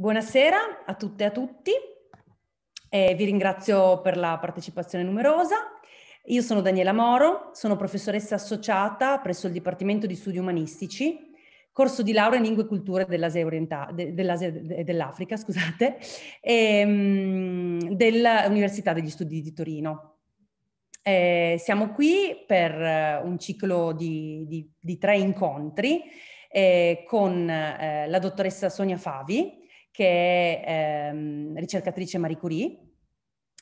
Buonasera a tutte e a tutti. Eh, vi ringrazio per la partecipazione numerosa. Io sono Daniela Moro, sono professoressa associata presso il Dipartimento di Studi Umanistici, corso di laurea in Lingue e Culture dell'Asia, Orienta- de- de- dell'Africa, scusate, ehm, dell'Università degli Studi di Torino. Eh, siamo qui per eh, un ciclo di, di, di tre incontri eh, con eh, la dottoressa Sonia Favi, che è ehm, ricercatrice Marie Curie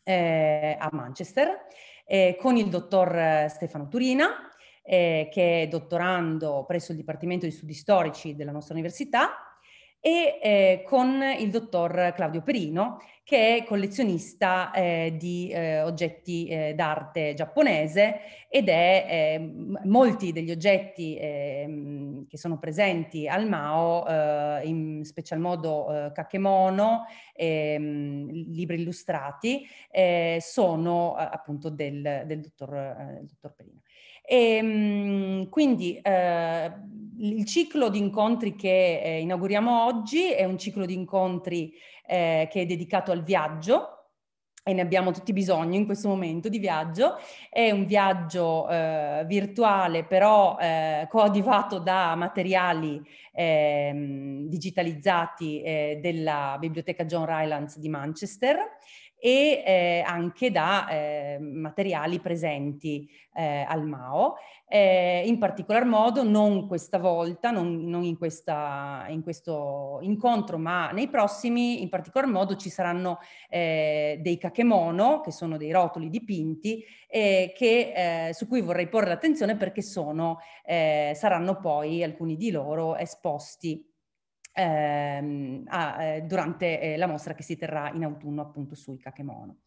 eh, a Manchester, eh, con il dottor eh, Stefano Turina, eh, che è dottorando presso il Dipartimento di Studi Storici della nostra università e eh, con il dottor Claudio Perino, che è collezionista eh, di eh, oggetti eh, d'arte giapponese ed è eh, molti degli oggetti eh, che sono presenti al Mao, eh, in special modo eh, kakemono, eh, libri illustrati, eh, sono appunto del, del dottor, eh, dottor Perino. E, ehm, quindi eh, il ciclo di incontri che eh, inauguriamo oggi è un ciclo di incontri eh, che è dedicato al viaggio, e ne abbiamo tutti bisogno in questo momento di viaggio. È un viaggio eh, virtuale però eh, coadivato da materiali ehm, eh, digitalizzati della Biblioteca John Rylands di Manchester e eh, anche da eh, materiali presenti eh, al MAO, eh, in particolar modo non questa volta, non, non in, questa, in, questo incontro, ma nei prossimi, in particolar modo ci saranno eh, dei kakemono, che sono dei rotoli dipinti, eh, che, su cui vorrei porre l'attenzione perché sono, saranno poi alcuni di loro esposti ehm, a, eh, durante eh, la mostra che si terrà in autunno appunto sui kakemono.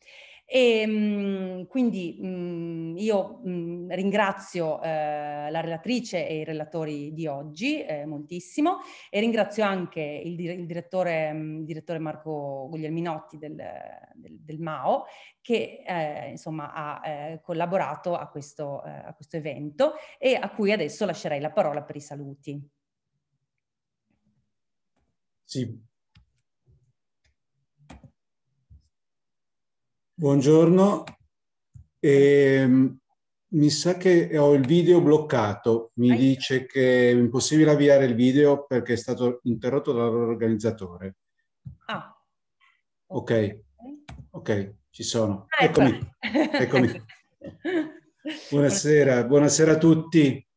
E, ehm, quindi mh, mm, io mh, mm, ringrazio eh, la relatrice e i relatori di oggi eh, moltissimo e ringrazio anche il, dir- il, direttore, mm, il direttore, Marco Guglielminotti del, del, del MAO che eh, insomma ha eh, collaborato a questo, eh, a questo evento e a cui adesso lascerei la parola per i saluti. Sì. Buongiorno. Eh, mi sa che ho il video bloccato. Mi dice che è impossibile avviare il video perché è stato interrotto dall'organizzatore. Ah. Ok. Ok, ci sono. Ecco. Eccomi. Eccomi. Buonasera, buonasera a tutti.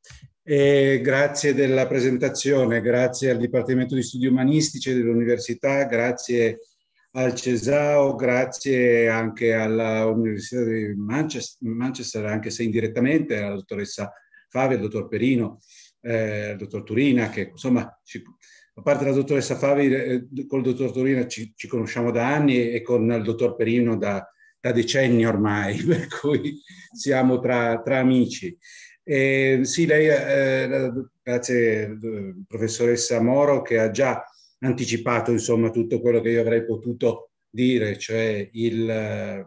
E grazie della presentazione, grazie al Dipartimento di Studi Umanistici dell'Università, grazie al CESAO, grazie anche all'Università di Manchester, Manchester, anche se indirettamente, alla dottoressa Favi, al dottor Perino, eh, al dottor Turina, che insomma, ci, a parte la dottoressa Favi, eh, col dottor Turina ci, ci, conosciamo da anni e con il dottor Perino da, da decenni ormai, per cui siamo tra, tra amici. Eh, sì, lei, eh, grazie professoressa Moro che ha già anticipato insomma tutto quello che io avrei potuto dire, cioè il, eh,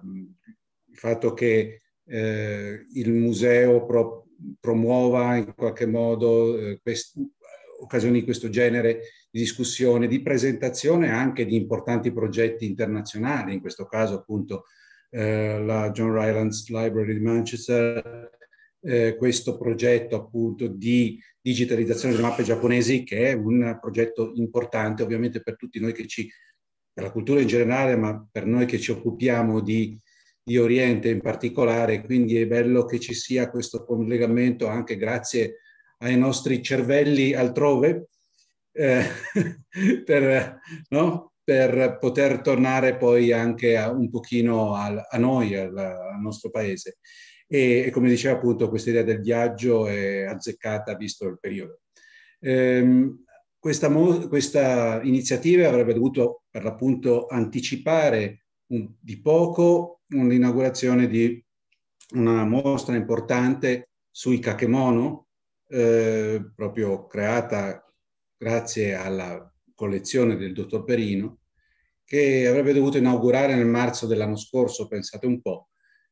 il fatto che eh, il museo pro, promuova in qualche modo eh, quest, occasioni di questo genere di discussione, di presentazione anche di importanti progetti internazionali, in questo caso appunto eh, la John Rylands Library di Manchester eh, questo progetto appunto di digitalizzazione delle mappe giapponesi che è un progetto importante ovviamente per tutti noi che ci, per la cultura in generale, ma per noi che ci occupiamo di, di Oriente in particolare, quindi è bello che ci sia questo collegamento anche grazie ai nostri cervelli altrove eh, per, no? per poter tornare poi anche a, un pochino al, a noi, al, al nostro paese e, e come diceva appunto questa idea del viaggio è azzeccata visto il periodo. Ehm, questa, questa, iniziativa avrebbe dovuto per l'appunto anticipare un, di poco l'inaugurazione di una mostra importante sui kakemono, eh, proprio creata grazie alla collezione del dottor Perino, che avrebbe dovuto inaugurare nel marzo dell'anno scorso, pensate un po',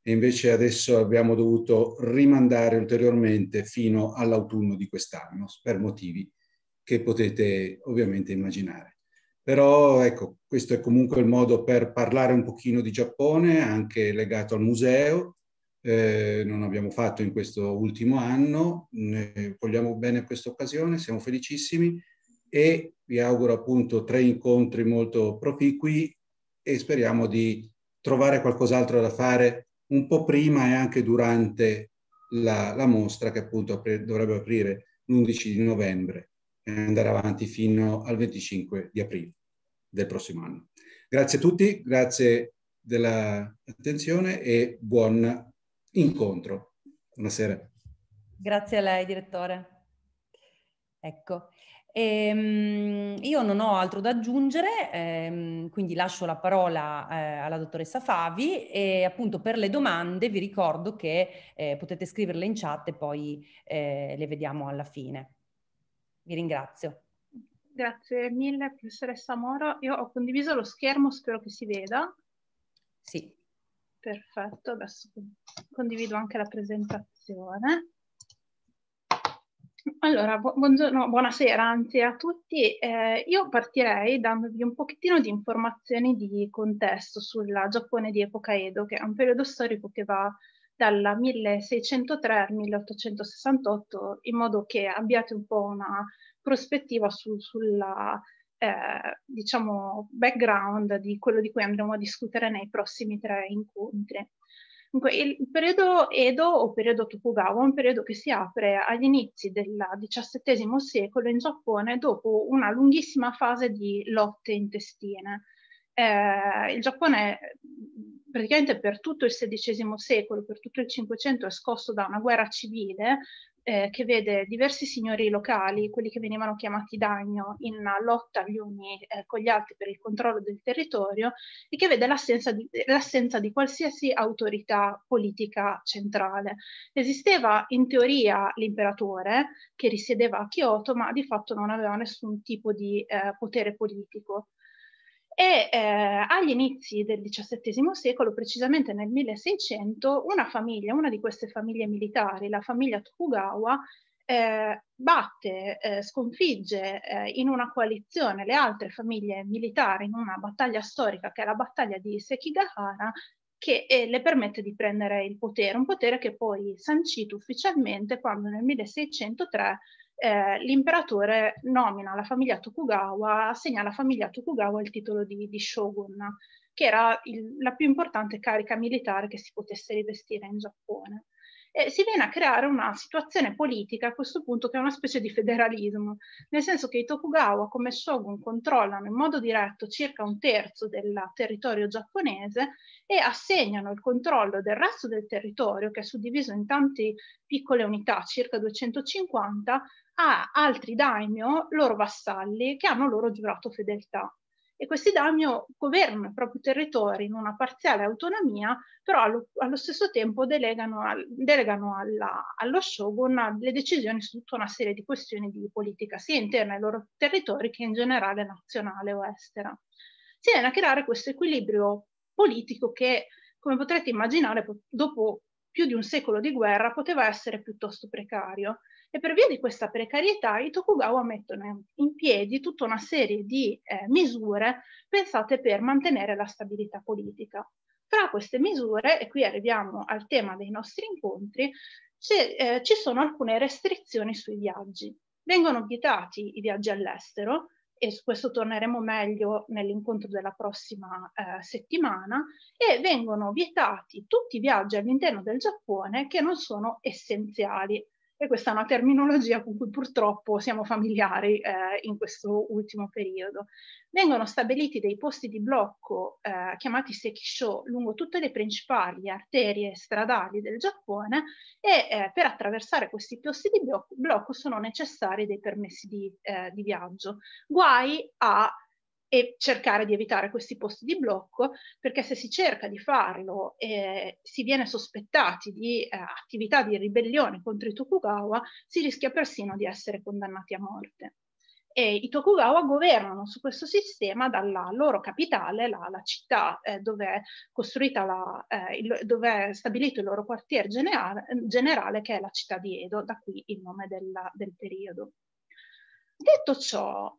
e invece adesso abbiamo dovuto rimandare ulteriormente fino all'autunno di quest'anno per motivi che potete ovviamente immaginare. Però ecco, questo è comunque il modo per parlare un pochino di Giappone, anche legato al museo. Eh, non abbiamo fatto in questo ultimo anno, ne vogliamo bene questa occasione, siamo felicissimi e vi auguro appunto tre incontri molto proficui e speriamo di trovare qualcos'altro da fare un po' prima e anche durante la, la mostra che appunto apre, dovrebbe aprire l'11 di novembre e andare avanti fino al 25 di aprile del prossimo anno. Grazie a tutti, grazie dell'attenzione e buon incontro. Buonasera. Grazie a lei, direttore. Ecco. Ehm, io non ho altro da aggiungere, ehm, quindi lascio la parola eh, alla dottoressa Favi e appunto per le domande vi ricordo che eh, potete scriverle in chat e poi eh, le vediamo alla fine. Vi ringrazio. Grazie mille professoressa Moro, io ho condiviso lo schermo, spero che si veda. Sì. Perfetto, adesso condivido anche la presentazione. Allora, buongiorno, buonasera anzi a tutti. Eh, io partirei dandovi un pochettino di informazioni di contesto sulla Giappone di epoca Edo, che è un periodo storico che va dal 1603 al 1868, in modo che abbiate un po' una prospettiva su, sulla, eh, diciamo, background di quello di cui andremo a discutere nei prossimi tre incontri. Dunque, il periodo Edo o periodo Tokugawa è un periodo che si apre agli inizi del XVII secolo in Giappone dopo una lunghissima fase di lotte intestine. Eh, il Giappone praticamente per tutto il XVI secolo, per tutto il Cinquecento è scosso da una guerra civile eh, che vede diversi signori locali, quelli che venivano chiamati dagno, in lotta gli uni eh, con gli altri per il controllo del territorio e che vede l'assenza di, l'assenza di qualsiasi autorità politica centrale. Esisteva in teoria l'imperatore che risiedeva a Kyoto, ma di fatto non aveva nessun tipo di eh, potere politico. E eh, agli inizi del XVII secolo, precisamente nel 1600, una famiglia, una di queste famiglie militari, la famiglia Tokugawa, eh, batte, eh, sconfigge eh, in una coalizione le altre famiglie militari in una battaglia storica che è la battaglia di Sekigahara che eh, le permette di prendere il potere, un potere che poi sancito ufficialmente quando nel 1603 eh, l'imperatore nomina la famiglia Tokugawa, assegna alla famiglia Tokugawa il titolo di, di shogun, che era il, la più importante carica militare che si potesse rivestire in Giappone. E si viene a creare una situazione politica a questo punto che è una specie di federalismo, nel senso che i Tokugawa come shogun controllano in modo diretto circa un terzo del territorio giapponese e assegnano il controllo del resto del territorio, che è suddiviso in tante piccole unità, circa 250, a altri daimyo, loro vassalli, che hanno loro giurato fedeltà. E questi daimyo governano i propri territori in una parziale autonomia, però allo, allo stesso tempo delegano, al, delegano alla, allo shogun le decisioni su tutta una serie di questioni di politica, sia interna ai loro territori che in generale nazionale o estera. Si viene a creare questo equilibrio politico che, come potrete immaginare, dopo più di un secolo di guerra poteva essere piuttosto precario e per via di questa precarietà i Tokugawa mettono in piedi tutta una serie di eh, misure pensate per mantenere la stabilità politica. Tra queste misure, e qui arriviamo al tema dei nostri incontri, eh, ci sono alcune restrizioni sui viaggi. Vengono vietati i viaggi all'estero, e su questo torneremo meglio nell'incontro della prossima eh, settimana, e vengono vietati tutti i viaggi all'interno del Giappone che non sono essenziali. E questa è una terminologia con cui purtroppo siamo familiari eh, in questo ultimo periodo. Vengono stabiliti dei posti di blocco eh, chiamati sekisho lungo tutte le principali arterie stradali del Giappone e eh, per attraversare questi posti di blocco, sono necessari dei permessi di, eh, di viaggio. Guai a e cercare di evitare questi posti di blocco, perché se si cerca di farlo e eh, si viene sospettati di eh, attività di ribellione contro i Tokugawa, si rischia persino di essere condannati a morte. E I Tokugawa governano su questo sistema dalla loro capitale, la, la città eh, dove, eh, dove, è stabilito il loro quartier generale, generale, che è la città di Edo, da qui il nome della, del periodo. Detto ciò,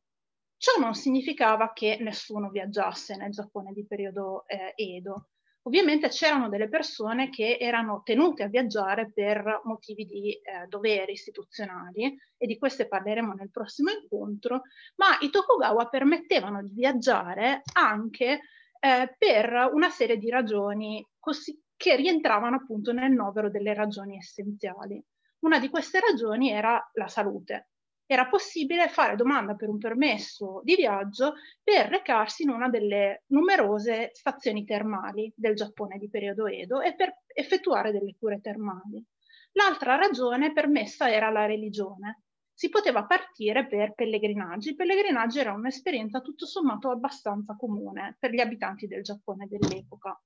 Ciò non significava che nessuno viaggiasse nel Giappone di periodo eh, Edo. Ovviamente c'erano delle persone che erano tenute a viaggiare per motivi di eh, doveri istituzionali e di queste parleremo nel prossimo incontro, ma i Tokugawa permettevano di viaggiare anche eh, per una serie di ragioni così, che rientravano appunto nel novero delle ragioni essenziali. Una di queste ragioni era la salute, era possibile fare domanda per un permesso di viaggio per recarsi in una delle numerose stazioni termali del Giappone di periodo Edo e per effettuare delle cure termali. L'altra ragione permessa era la religione. Si poteva partire per pellegrinaggi. Il pellegrinaggio era un'esperienza tutto sommato abbastanza comune per gli abitanti del Giappone dell'epoca.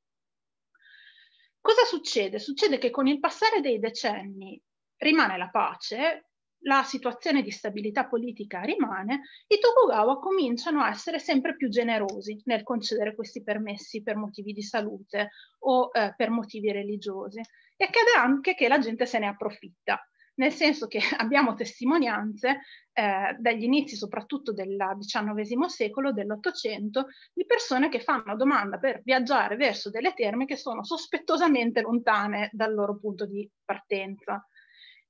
Cosa succede? Succede che con il passare dei decenni rimane la pace, la situazione di stabilità politica rimane, i Tokugawa cominciano a essere sempre più generosi nel concedere questi permessi per motivi di salute o eh, per motivi religiosi. E accade anche che la gente se ne approfitta, nel senso che abbiamo testimonianze eh, dagli inizi soprattutto del XIX secolo, dell'Ottocento, di persone che fanno domanda per viaggiare verso delle terme che sono sospettosamente lontane dal loro punto di partenza.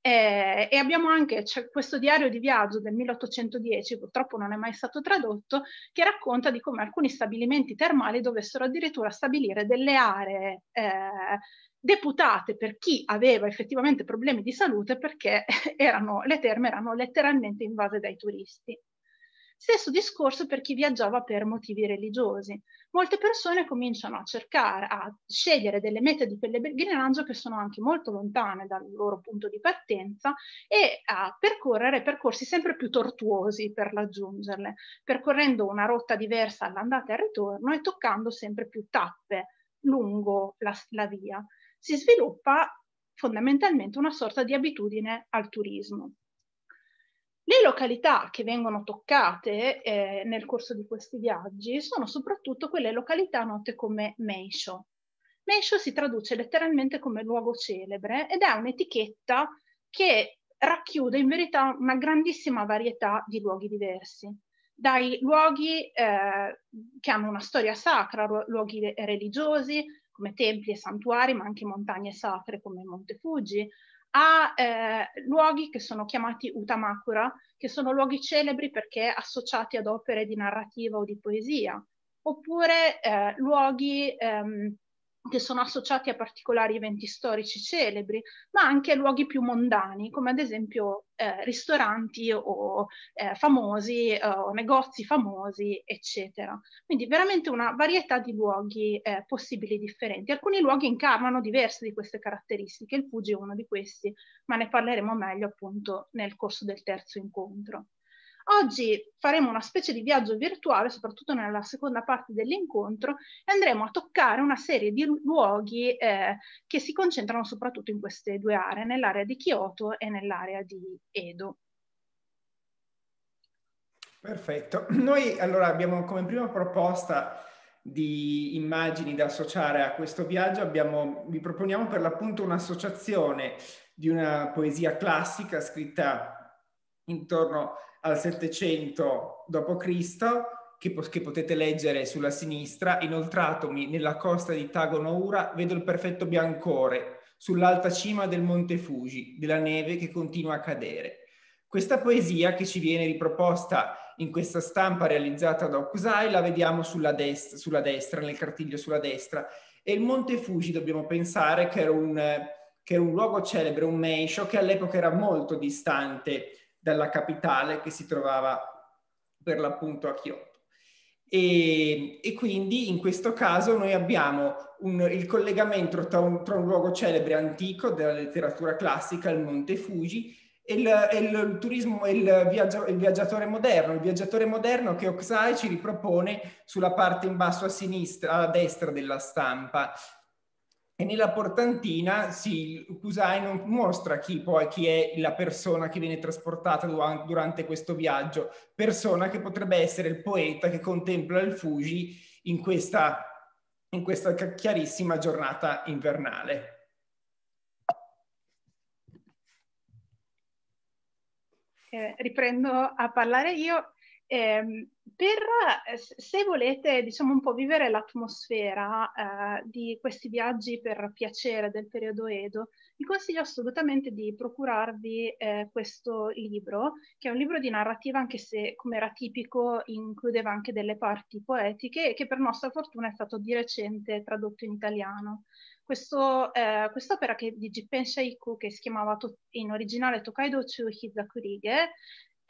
Eh, e abbiamo anche questo diario di viaggio del 1810, purtroppo non è mai stato tradotto, che racconta di come alcuni stabilimenti termali dovessero addirittura stabilire delle aree eh, deputate per chi aveva effettivamente problemi di salute perché erano, le terme erano letteralmente invase dai turisti. Stesso discorso per chi viaggiava per motivi religiosi. Molte persone cominciano a cercare, a scegliere delle mete di pellegrinaggio che sono anche molto lontane dal loro punto di partenza e a percorrere percorsi sempre più tortuosi per raggiungerle, percorrendo una rotta diversa all'andata e al ritorno e toccando sempre più tappe lungo la, la via. Si sviluppa fondamentalmente una sorta di abitudine al turismo. Le località che vengono toccate eh, nel corso di questi viaggi sono soprattutto quelle località note come Meisho. Meisho si traduce letteralmente come luogo celebre ed è un'etichetta che racchiude in verità una grandissima varietà di luoghi diversi, dai luoghi eh, che hanno una storia sacra, luoghi religiosi come templi e santuari, ma anche montagne sacre come Monte Fuji, a eh, luoghi che sono chiamati utamakura, che sono luoghi celebri perché associati ad opere di narrativa o di poesia, oppure eh, luoghi ehm, che sono associati a particolari eventi storici celebri, ma anche a luoghi più mondani, come ad esempio eh, ristoranti o eh, famosi, eh, o negozi famosi, eccetera. Quindi veramente una varietà di luoghi eh, possibili differenti. Alcuni luoghi incarnano diverse di queste caratteristiche, il Fuji è uno di questi, ma ne parleremo meglio appunto nel corso del terzo incontro. Oggi faremo una specie di viaggio virtuale, soprattutto nella seconda parte dell'incontro, e andremo a toccare una serie di luoghi eh, che si concentrano soprattutto in queste due aree, nell'area di Kyoto e nell'area di Edo. Perfetto. Noi allora abbiamo come prima proposta di immagini da associare a questo viaggio, abbiamo, vi proponiamo per l'appunto un'associazione di una poesia classica scritta intorno a al 700 d.C., che, che, potete leggere sulla sinistra, inoltratomi nella costa di Tagonoura, vedo il perfetto biancore sull'alta cima del Monte Fuji, della neve che continua a cadere. Questa poesia che ci viene riproposta in questa stampa realizzata da Okusai la vediamo sulla destra, sulla destra nel cartiglio sulla destra, e il Monte Fuji dobbiamo pensare che era un, che era un luogo celebre, un meisho, che all'epoca era molto distante dalla capitale che si trovava per l'appunto a Kyoto. E, e, quindi in questo caso noi abbiamo un, il collegamento tra un, tra un, luogo celebre antico della letteratura classica, il Monte Fuji, e il, e il turismo, il, viaggio, il, viaggiatore moderno, il viaggiatore moderno che Oxai ci ripropone sulla parte in basso a sinistra, a destra della stampa, e nella portantina sì, il Kusai non mostra chi poi chi è la persona che viene trasportata durante questo viaggio, persona che potrebbe essere il poeta che contempla il Fuji in questa, in questa chiarissima giornata invernale. Eh, riprendo a parlare io. Ehm, eh, per, se volete, diciamo, un po' vivere l'atmosfera eh, di questi viaggi per piacere del periodo Edo, vi consiglio assolutamente di procurarvi eh, questo libro, che è un libro di narrativa, anche se, come era tipico, includeva anche delle parti poetiche e che per nostra fortuna è stato di recente tradotto in italiano. Questo, eh, quest'opera che, di Jippen Shaiku, che si chiamava in originale Tokaido Chu Hizakurige,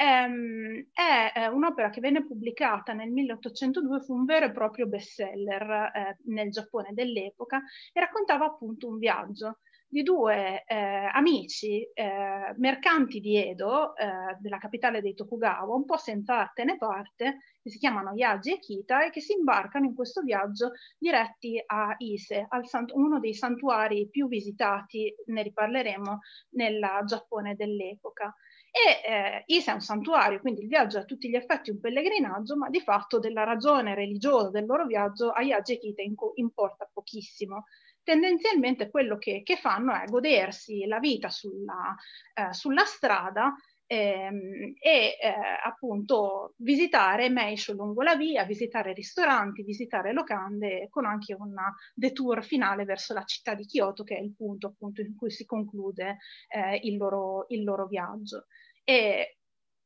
Ehm, è eh, un'opera che venne pubblicata nel 1802, fu un vero e proprio bestseller eh, nel Giappone dell'epoca e raccontava appunto un viaggio di due eh, amici eh, mercanti di Edo, eh, della capitale dei Tokugawa, un po' senza arte né parte, che si chiamano Yagi e Kita e che si imbarcano in questo viaggio diretti a Ise, uno dei santuari più visitati, ne riparleremo, nel Giappone dell'epoca. E eh, Isa è un santuario, quindi il viaggio è a tutti gli effetti un pellegrinaggio, ma di fatto della ragione religiosa del loro viaggio a Yajekita importa pochissimo. Tendenzialmente quello che, che fanno è godersi la vita sulla, eh, sulla strada ehm, e eh, appunto visitare Meisho lungo la via, visitare ristoranti, visitare locande con anche un detour finale verso la città di Kyoto che è il punto appunto in cui si conclude eh, il, loro, il loro viaggio. E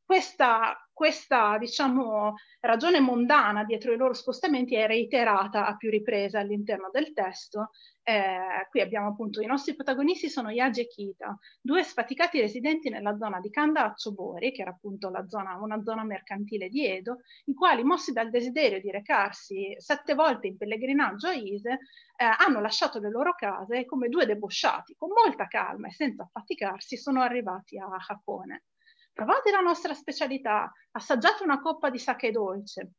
questa questa diciamo, ragione mondana dietro i loro spostamenti è reiterata a più riprese all'interno del testo. Eh, qui abbiamo appunto i nostri protagonisti sono Yagi e Kita, due sfaticati residenti nella zona di Kanda a Tsobori, che era appunto zona, una zona mercantile di Edo, i quali mossi dal desiderio di recarsi sette volte in pellegrinaggio a Ise, eh, hanno lasciato le loro case e come due debosciati, con molta calma e senza affaticarsi, sono arrivati a Hakone provate la nostra specialità, assaggiate una coppa di sake dolce.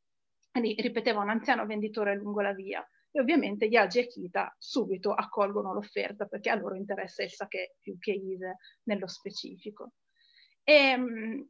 Lì ripeteva un anziano venditore lungo la via e ovviamente Yagi e Kita subito accolgono l'offerta perché a loro interessa il sake più che Ise nello specifico. E, ehm,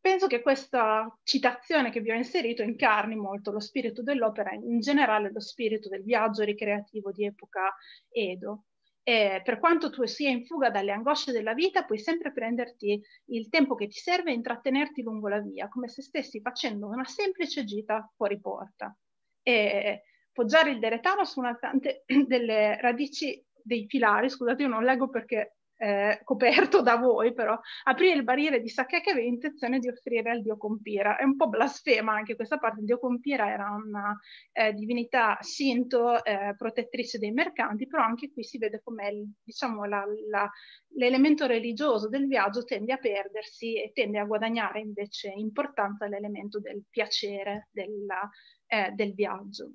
penso che questa citazione che vi ho inserito incarni molto lo spirito dell'opera, in generale lo spirito del viaggio ricreativo di epoca Edo, eh, per quanto tu sia in fuga dalle angosce della vita, puoi sempre prenderti il tempo che ti serve e intrattenerti lungo la via, come se stessi facendo una semplice gita fuori porta. E poggiare il deretano su una tante delle radici dei filari, scusate io non leggo perché eh, coperto da voi però, aprire il barile di Sacchè che aveva intenzione di offrire al dio Compira. È un po' blasfema anche questa parte, il dio Compira era una eh, divinità sinto, eh, protettrice dei mercanti, però anche qui si vede come diciamo, la, la, l'elemento religioso del viaggio tende a perdersi e tende a guadagnare invece importanza l'elemento del piacere della, eh, del viaggio.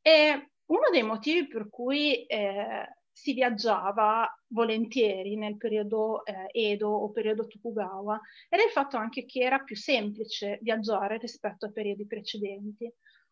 E uno dei motivi per cui eh, si viaggiava volentieri nel periodo eh, Edo o periodo Tokugawa ed è il fatto anche che era più semplice viaggiare rispetto a periodi precedenti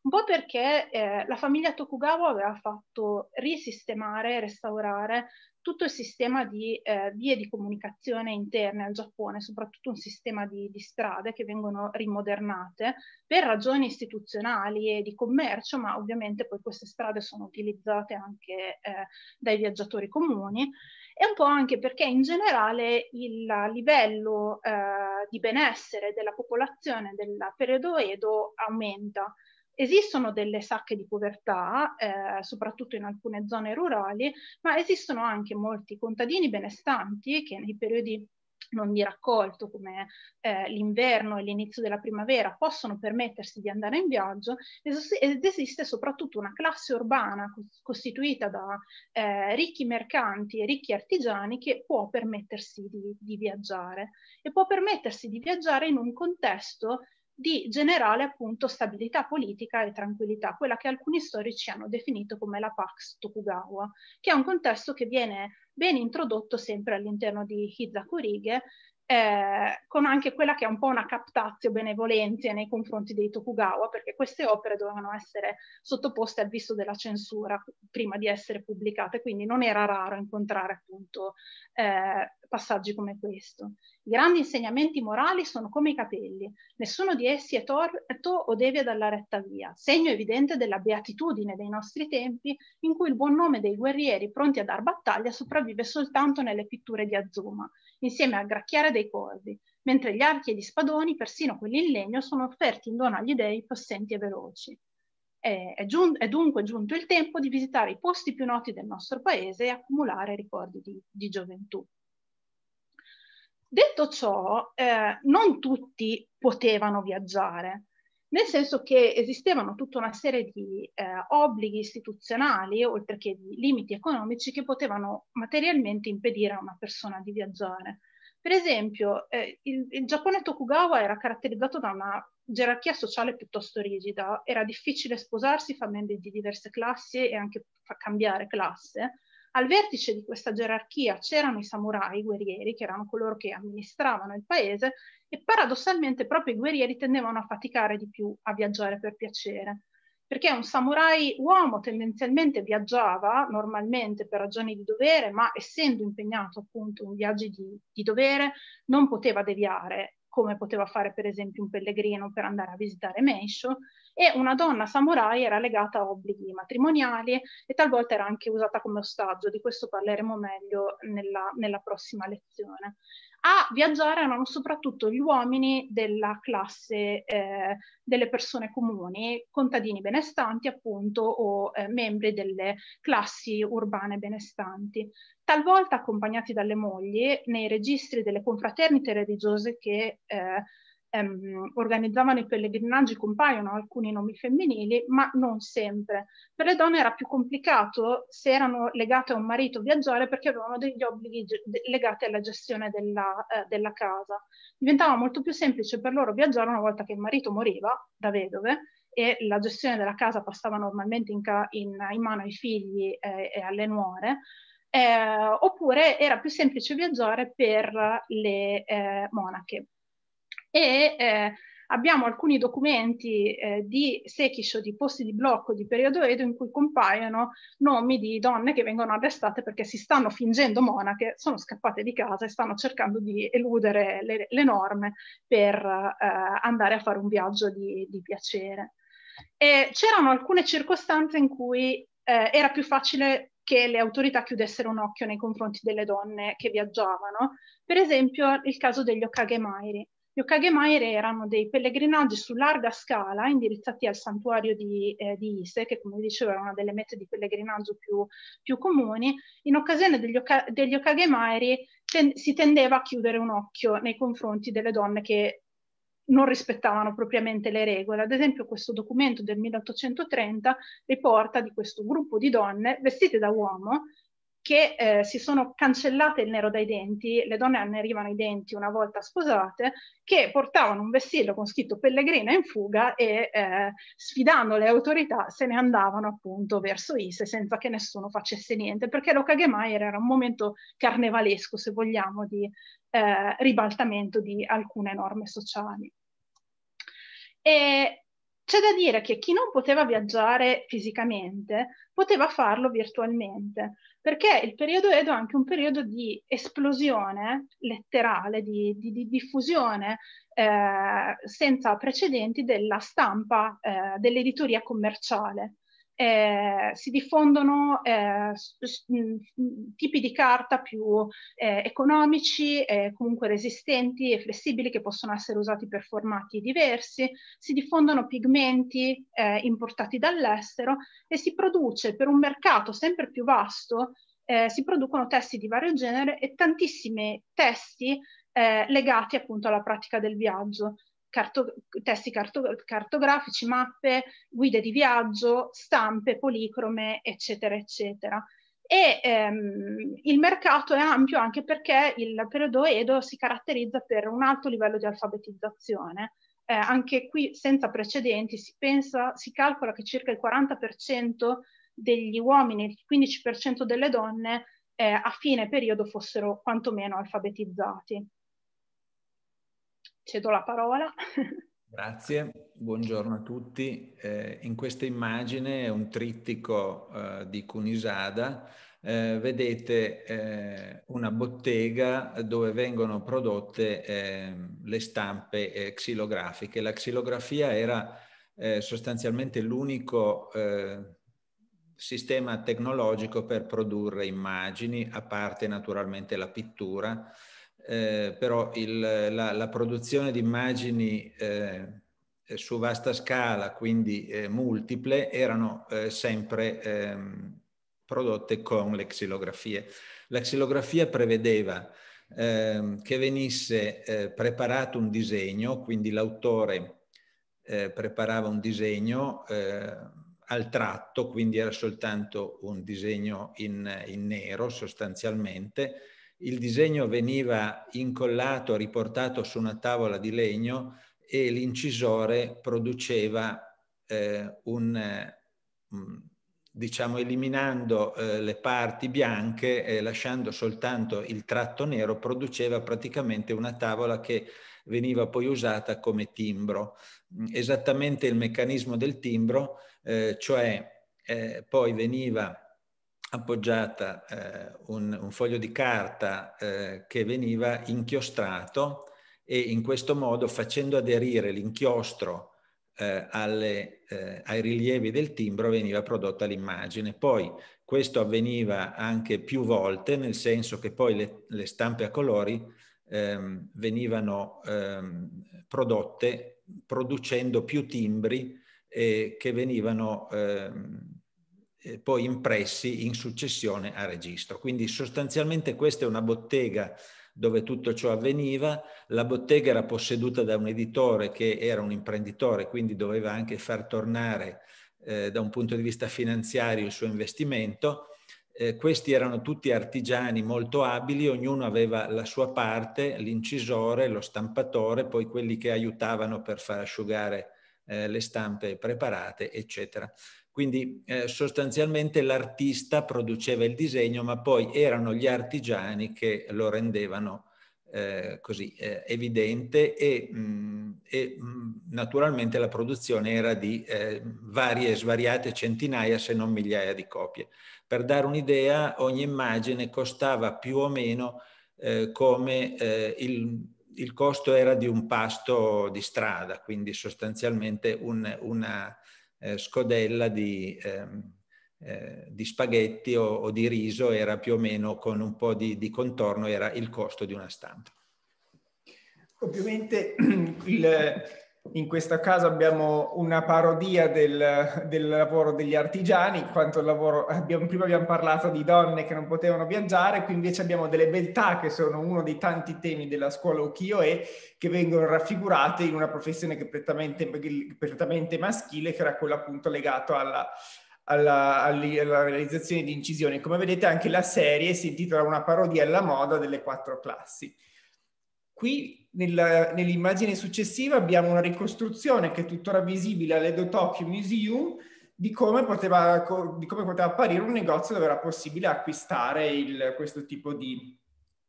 un po' perché eh, la famiglia Tokugawa aveva fatto risistemare e restaurare tutto il sistema di eh, vie di comunicazione interne al Giappone, soprattutto un sistema di, di, strade che vengono rimodernate per ragioni istituzionali e di commercio, ma ovviamente poi queste strade sono utilizzate anche eh, dai viaggiatori comuni e un po' anche perché in generale il livello eh, di benessere della popolazione del periodo Edo aumenta Esistono delle sacche di povertà, eh, soprattutto in alcune zone rurali, ma esistono anche molti contadini benestanti che nei periodi non di raccolto come eh, l'inverno e l'inizio della primavera possono permettersi di andare in viaggio ed esiste soprattutto una classe urbana costituita da eh, ricchi mercanti e ricchi artigiani che può permettersi di, di, viaggiare e può permettersi di viaggiare in un contesto di generare appunto stabilità politica e tranquillità, quella che alcuni storici hanno definito come la Pax Tokugawa, che è un contesto che viene ben introdotto sempre all'interno di Hizakurigue eh, con anche quella che è un po' una captazio benevolente nei confronti dei Tokugawa, perché queste opere dovevano essere sottoposte al visto della censura prima di essere pubblicate, quindi non era raro incontrare appunto eh, passaggi come questo. I grandi insegnamenti morali sono come i capelli, nessuno di essi è torto o devia dalla retta via, segno evidente della beatitudine dei nostri tempi in cui il buon nome dei guerrieri pronti a dar battaglia sopravvive soltanto nelle pitture di Azuma, insieme al gracchiare dei corvi, mentre gli archi e gli spadoni, persino quelli in legno, sono offerti in dono agli dei possenti e veloci. È, è, giun- è, dunque giunto il tempo di visitare i posti più noti del nostro paese e accumulare ricordi di, di gioventù. Detto ciò, eh, non tutti potevano viaggiare nel senso che esistevano tutta una serie di eh, obblighi istituzionali, oltre che di limiti economici, che potevano materialmente impedire a una persona di viaggiare. Per esempio, eh, il, il Giappone Tokugawa era caratterizzato da una gerarchia sociale piuttosto rigida, era difficile sposarsi fra membri di diverse classi e anche cambiare classe. Al vertice di questa gerarchia c'erano i samurai, i guerrieri, che erano coloro che amministravano il paese e paradossalmente proprio i guerrieri tendevano a faticare di più a viaggiare per piacere, perché un samurai uomo tendenzialmente viaggiava normalmente per ragioni di dovere, ma essendo impegnato appunto in viaggi di, di dovere non poteva deviare come poteva fare per esempio un pellegrino per andare a visitare Meisho, e una donna samurai era legata a obblighi matrimoniali e talvolta era anche usata come ostaggio, di questo parleremo meglio nella, nella prossima lezione a viaggiare erano soprattutto gli uomini della classe eh, delle persone comuni, contadini benestanti appunto o eh, membri delle classi urbane benestanti, talvolta accompagnati dalle mogli nei registri delle confraternite religiose che eh, ehm, organizzavano i pellegrinaggi compaiono alcuni nomi femminili, ma non sempre. Per le donne era più complicato se erano legate a un marito viaggiare perché avevano degli obblighi legati alla gestione della, eh, della casa. Diventava molto più semplice per loro viaggiare una volta che il marito moriva da vedove e la gestione della casa passava normalmente in, ca- in, in mano ai figli eh, e alle nuore. Eh, oppure era più semplice viaggiare per le eh, monache e eh, abbiamo alcuni documenti eh, di Sekisho, di posti di blocco di periodo Edo in cui compaiono nomi di donne che vengono arrestate perché si stanno fingendo monache, sono scappate di casa e stanno cercando di eludere le, le norme per eh, andare a fare un viaggio di, di piacere. E c'erano alcune circostanze in cui eh, era più facile che le autorità chiudessero un occhio nei confronti delle donne che viaggiavano, per esempio il caso degli Okage Mairi. Gli Okagemaier erano dei pellegrinaggi su larga scala indirizzati al santuario di, eh, di Ise, che come dicevo era una delle mete di pellegrinaggio più, più comuni. In occasione degli, oca- degli Okagemairi ten- si tendeva a chiudere un occhio nei confronti delle donne che non rispettavano propriamente le regole. Ad esempio questo documento del 1830 riporta di questo gruppo di donne vestite da uomo che eh, si sono cancellate il nero dai denti, le donne annerivano i denti una volta sposate, che portavano un vestito con scritto pellegrina in fuga e eh, sfidando le autorità se ne andavano appunto verso Ise senza che nessuno facesse niente, perché lo l'Okagemeyer era un momento carnevalesco, se vogliamo, di eh, ribaltamento di alcune norme sociali. E c'è da dire che chi non poteva viaggiare fisicamente poteva farlo virtualmente, perché il periodo Edo è anche un periodo di esplosione letterale, di, di, di diffusione eh, senza precedenti della stampa, eh, dell'editoria commerciale eh, si diffondono eh, tipi di carta più eh, economici, comunque resistenti e flessibili che possono essere usati per formati diversi, si diffondono pigmenti eh, importati dall'estero e si produce per un mercato sempre più vasto, eh, si producono testi di vario genere e tantissimi testi eh, legati appunto alla pratica del viaggio carto, testi carto, cartografici, mappe, guide di viaggio, stampe, policrome, eccetera, eccetera. E ehm, il mercato è ampio anche perché il periodo Edo si caratterizza per un alto livello di alfabetizzazione. Eh, anche qui senza precedenti, si, pensa, si calcola che circa il 40% degli uomini e il 15% delle donne eh, a fine periodo fossero quantomeno alfabetizzati cedo la parola. Grazie, buongiorno a tutti. Eh, in questa immagine, un trittico eh, di Cunisada, eh, vedete eh, una bottega dove vengono prodotte ehm, le stampe eh, xilografiche. La xilografia era eh, sostanzialmente l'unico sistema tecnologico per produrre immagini, a parte naturalmente la pittura, eh, però il, la, la, produzione di immagini eh, su vasta scala, quindi eh, multiple, erano eh, sempre ehm, prodotte con le xilografie. La xilografia prevedeva ehm, che venisse eh, preparato un disegno, quindi l'autore eh, preparava un disegno al tratto, quindi era soltanto un disegno in, in nero sostanzialmente, il disegno veniva incollato, riportato su una tavola di legno e l'incisore produceva eh, un, eh, mm, diciamo, eliminando eh, le parti bianche, eh, lasciando soltanto il tratto nero, produceva praticamente una tavola che veniva poi usata come timbro. Esattamente il meccanismo del timbro, eh, cioè eh, poi veniva appoggiata eh, un, un, foglio di carta eh, che veniva inchiostrato e in questo modo facendo aderire l'inchiostro eh, alle, eh, ai rilievi del timbro veniva prodotta l'immagine. Poi questo avveniva anche più volte, nel senso che poi le, le stampe a colori ehm, venivano ehm, prodotte producendo più timbri eh, che venivano ehm, poi impressi in successione a registro. Quindi sostanzialmente questa è una bottega dove tutto ciò avveniva, la bottega era posseduta da un editore che era un imprenditore, quindi doveva anche far tornare eh, da un punto di vista finanziario il suo investimento. Eh, questi erano tutti artigiani molto abili, ognuno aveva la sua parte, l'incisore, lo stampatore, poi quelli che aiutavano per far asciugare eh, le stampe preparate, eccetera. Quindi eh, sostanzialmente l'artista produceva il disegno, ma poi erano gli artigiani che lo rendevano eh, così eh, evidente e, mh, mm, e mh, mm, naturalmente la produzione era di eh, varie svariate centinaia se non migliaia di copie. Per dare un'idea ogni immagine costava più o meno eh, come eh, il, il, costo era di un pasto di strada, quindi sostanzialmente un, una, eh, scodella di, ehm, eh, di spaghetti o, o, di riso era più o meno con un po' di, di contorno, era il costo di una stampa. Ovviamente il, in questo caso abbiamo una parodia del, del lavoro degli artigiani, quanto lavoro, abbiamo, prima abbiamo parlato di donne che non potevano viaggiare, qui invece abbiamo delle beltà che sono uno dei tanti temi della scuola Ukiyo-e che vengono raffigurate in una professione che è prettamente, prettamente maschile, che era quella appunto legata alla, alla, alla, realizzazione di incisioni. Come vedete anche la serie si intitola una parodia alla moda delle quattro classi. Qui nella, nell'immagine successiva abbiamo una ricostruzione che è tuttora visibile all'Edo Tokyo Museum di come, poteva, di come, poteva, apparire un negozio dove era possibile acquistare il, questo tipo di,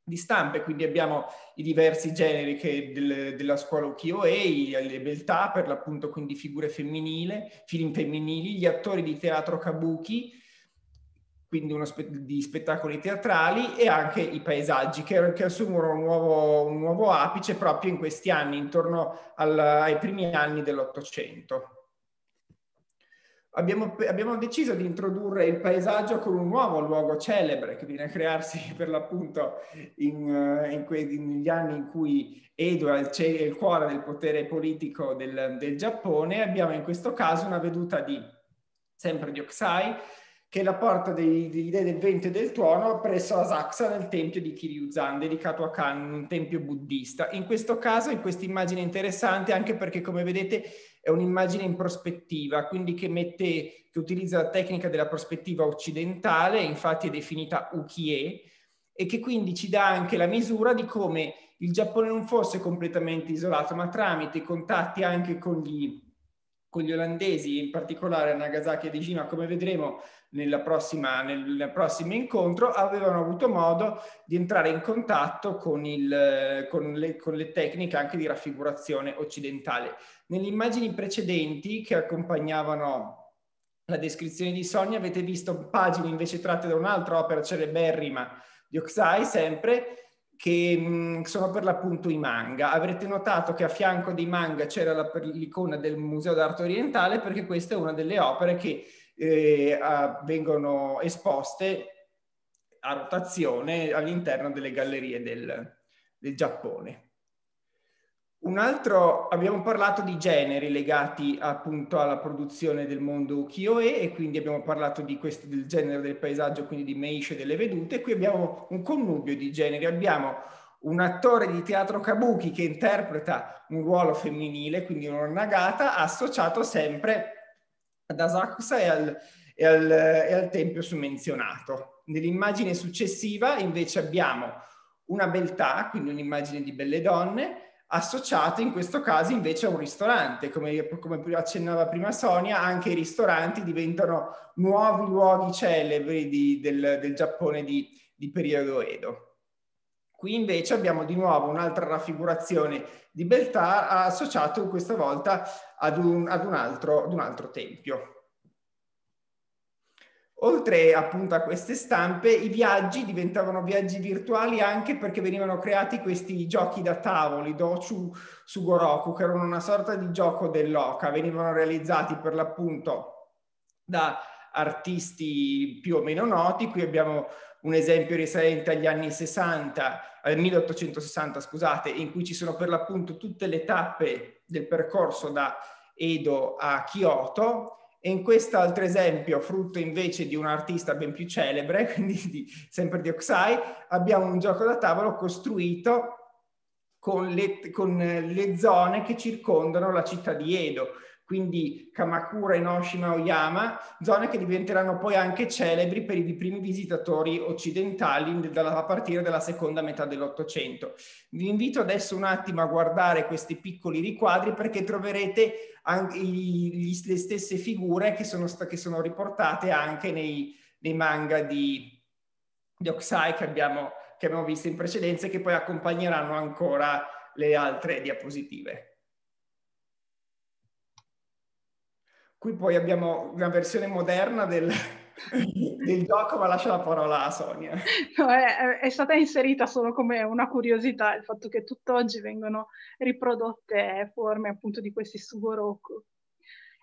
di, stampe. Quindi abbiamo i diversi generi che, del, della scuola Ukiyo-e, le beltà per l'appunto, quindi figure femminili, film femminili, gli attori di teatro kabuki, quindi spe- di spettacoli teatrali e anche i paesaggi che, che assumono un nuovo, un nuovo, apice proprio in questi anni, intorno al, ai primi anni dell'Ottocento. Abbiamo, abbiamo, deciso di introdurre il paesaggio con un nuovo luogo celebre che viene a crearsi per l'appunto in, in que- negli anni in cui Edo è il, il cuore del potere politico del, del Giappone. Abbiamo in questo caso una veduta di sempre di Oksai, che è la porta dei, dei dei del vento e del tuono presso Asakusa nel tempio di Kiryuzan, dedicato a Kan, un tempio buddista. In questo caso, in questa immagine interessante, anche perché come vedete è un'immagine in prospettiva, quindi che, mette, che utilizza la tecnica della prospettiva occidentale, infatti è definita ukie, e che quindi ci dà anche la misura di come il Giappone non fosse completamente isolato, ma tramite i contatti anche con gli, con gli olandesi, in particolare a Nagasaki e Dejima, come vedremo, nella prossima, nel prossimo incontro, avevano avuto modo di entrare in contatto con, il, con, le, con le tecniche anche di raffigurazione occidentale. Nelle immagini precedenti che accompagnavano la descrizione di Sonia avete visto pagine invece tratte da un'altra opera celeberrima di Oksai, sempre, che sono per l'appunto i manga. Avrete notato che a fianco dei manga c'era l'icona del Museo d'Arte Orientale perché questa è una delle opere che eh, a, vengono esposte a rotazione all'interno delle gallerie del, del Giappone. Un altro, abbiamo parlato di generi legati appunto alla produzione del mondo ukiyo-e e quindi abbiamo parlato questi, del genere del paesaggio, quindi di e delle vedute. Qui abbiamo un connubio di generi, abbiamo un attore di teatro kabuki che interpreta un ruolo femminile, quindi un'ornagata, associato sempre a ad Asakusa e al, e al, e al tempio summenzionato. Nell'immagine successiva invece abbiamo una beltà, quindi un'immagine di belle donne, associata in questo caso invece a un ristorante. Come, come, accennava prima Sonia, anche i ristoranti diventano nuovi luoghi celebri di, del, del, Giappone di, di periodo Edo. Qui invece abbiamo di nuovo un'altra raffigurazione di beltà associata questa volta ad un, ad un, altro, ad un altro tempio. Oltre appunto a queste stampe, i viaggi diventavano viaggi virtuali anche perché venivano creati questi giochi da tavoli, Dochu Sugoroku, che erano una sorta di gioco dell'oca, venivano realizzati per l'appunto da artisti più o meno noti. Qui abbiamo un esempio risalente agli anni 60, al 1860 scusate, in cui ci sono per l'appunto tutte le tappe del percorso da Edo a Kyoto e in quest'altro esempio, frutto invece di un artista ben più celebre, quindi di, sempre di Oxai, abbiamo un gioco da tavolo costruito con le, con le zone che circondano la città di Edo quindi Kamakura, Enoshima, Oyama, zone che diventeranno poi anche celebri per i primi visitatori occidentali a partire dalla seconda metà dell'Ottocento. Vi invito adesso un attimo a guardare questi piccoli riquadri perché troverete anche gli, le stesse figure che sono, che sono riportate anche nei, nei manga di, di Oksai che abbiamo, che abbiamo visto in precedenza e che poi accompagneranno ancora le altre diapositive. Qui poi abbiamo una versione moderna del, del gioco, ma lascio la parola a Sonia. No, è, è, stata inserita solo come una curiosità il fatto che tutt'oggi vengono riprodotte forme appunto di questi suborocco.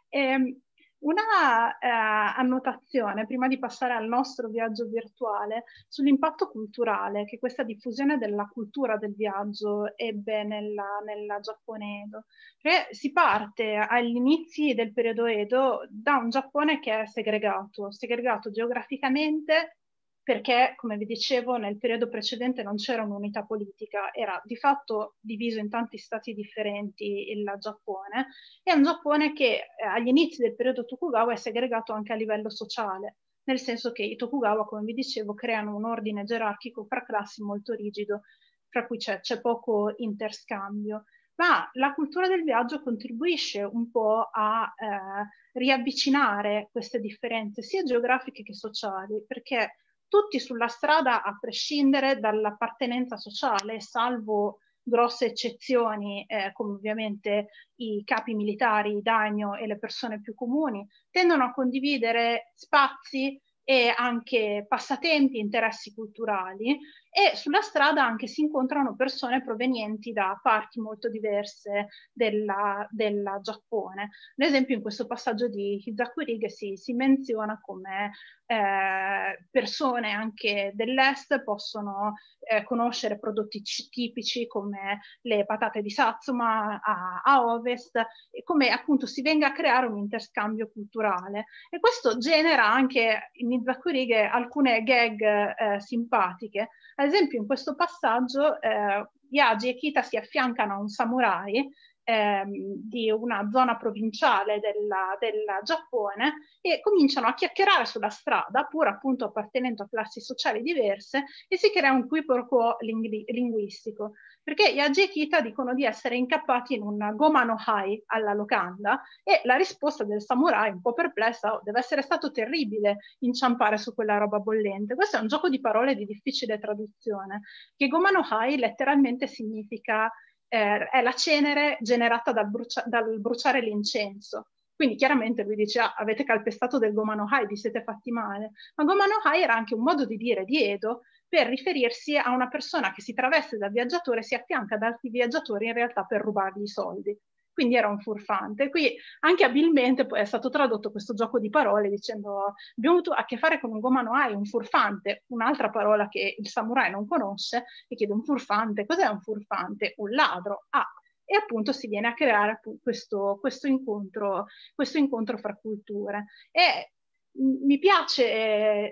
E, ehm, una eh, annotazione, prima di passare al nostro viaggio virtuale, sull'impatto culturale che questa diffusione della cultura del viaggio ebbe nella, nella Giappone Edo. Cioè, si parte agli inizi del periodo Edo da un Giappone che è segregato, segregato geograficamente perché, come vi dicevo, nel periodo precedente non c'era un'unità politica, era di fatto diviso in tanti stati differenti il Giappone, e è un Giappone che eh, agli inizi del periodo Tokugawa è segregato anche a livello sociale, nel senso che i Tokugawa, come vi dicevo, creano un ordine gerarchico fra classi molto rigido, fra cui c'è, c'è poco interscambio ma la cultura del viaggio contribuisce un po' a eh, riavvicinare queste differenze sia geografiche che sociali, perché tutti sulla strada a prescindere dall'appartenenza sociale, salvo grosse eccezioni, eh, come ovviamente i capi militari, i dagno e le persone più comuni, tendono a condividere spazi e anche passatempi, interessi culturali e sulla strada anche si incontrano persone provenienti da parti molto diverse della, della Giappone. Ad esempio in questo passaggio di Hizakurige si, si menziona come eh, persone anche dell'est possono eh, conoscere prodotti tipici come le patate di Satsuma a, a ovest, e come appunto si venga a creare un interscambio culturale. E questo genera anche in Hizakurige alcune gag eh, simpatiche, ad esempio in questo passaggio eh, Yagi e Kita si affiancano a un samurai ehm, di una zona provinciale della, del Giappone e cominciano a chiacchierare sulla strada, pur appunto appartenendo a classi sociali diverse, e si crea un qui pro quo lingui- linguistico, perché gli Ajikita dicono di essere incappati in un gomano hai alla locanda e la risposta del samurai, un po' perplessa, oh, deve essere stato terribile inciampare su quella roba bollente. Questo è un gioco di parole di difficile traduzione, che gomano hai letteralmente significa eh, è la cenere generata dal, brucia- dal, bruciare l'incenso. Quindi chiaramente lui dice, ah, avete calpestato del Gomano Hai, vi siete fatti male. Ma Gomano Hai era anche un modo di dire di Edo per riferirsi a una persona che si traveste da viaggiatore e si affianca ad altri viaggiatori in realtà per rubargli i soldi quindi era un furfante. Qui anche abilmente poi è stato tradotto questo gioco di parole dicendo abbiamo avuto a che fare con un gomanoai, un furfante, un'altra parola che il samurai non conosce e chiede un furfante, cos'è un furfante? Un ladro. Ah, e appunto si viene a creare questo, questo, incontro, questo incontro fra culture. E mi piace,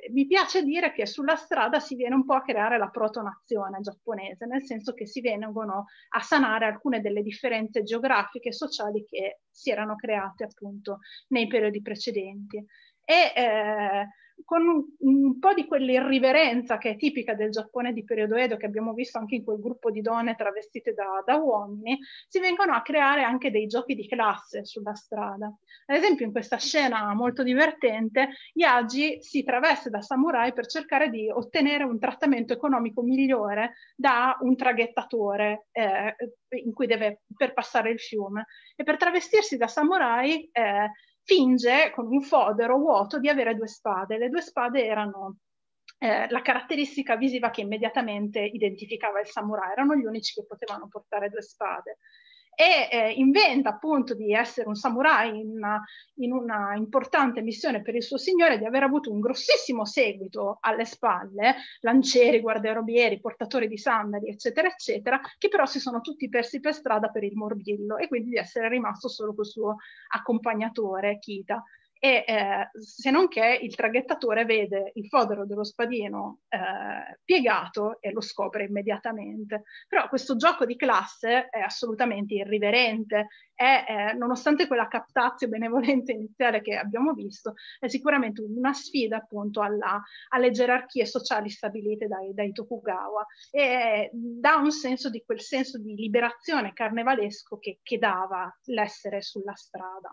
eh, mi piace, dire che sulla strada si viene un po' a creare la protonazione giapponese, nel senso che si vengono a sanare alcune delle differenze geografiche e sociali che si erano create appunto nei periodi precedenti. E eh, con un, un po' di quell'irriverenza che è tipica del Giappone di periodo Edo, che abbiamo visto anche in quel gruppo di donne travestite da, da uomini, si vengono a creare anche dei giochi di classe sulla strada. Ad esempio in questa scena molto divertente, Yagi si traveste da samurai per cercare di ottenere un trattamento economico migliore da un traghettatore eh, in cui deve per passare il fiume. E per travestirsi da samurai eh, finge con un fodero vuoto di avere due spade. Le due spade erano eh, la caratteristica visiva che immediatamente identificava il samurai, erano gli unici che potevano portare due spade e eh, inventa appunto di essere un samurai in una, in una, importante missione per il suo signore, di aver avuto un grossissimo seguito alle spalle, lancieri, guardarobieri, portatori di sandali, eccetera, eccetera, che però si sono tutti persi per strada per il morbillo e quindi di essere rimasto solo col suo accompagnatore, Kita e eh, se non che il traghettatore vede il fodero dello spadino eh, piegato e lo scopre immediatamente. Però questo gioco di classe è assolutamente irriverente e eh, nonostante quella captazio benevolente iniziale che abbiamo visto, è sicuramente una sfida appunto alla, alle gerarchie sociali stabilite dai, dai Tokugawa e dà un senso di quel senso di liberazione carnevalesco che, che dava l'essere sulla strada.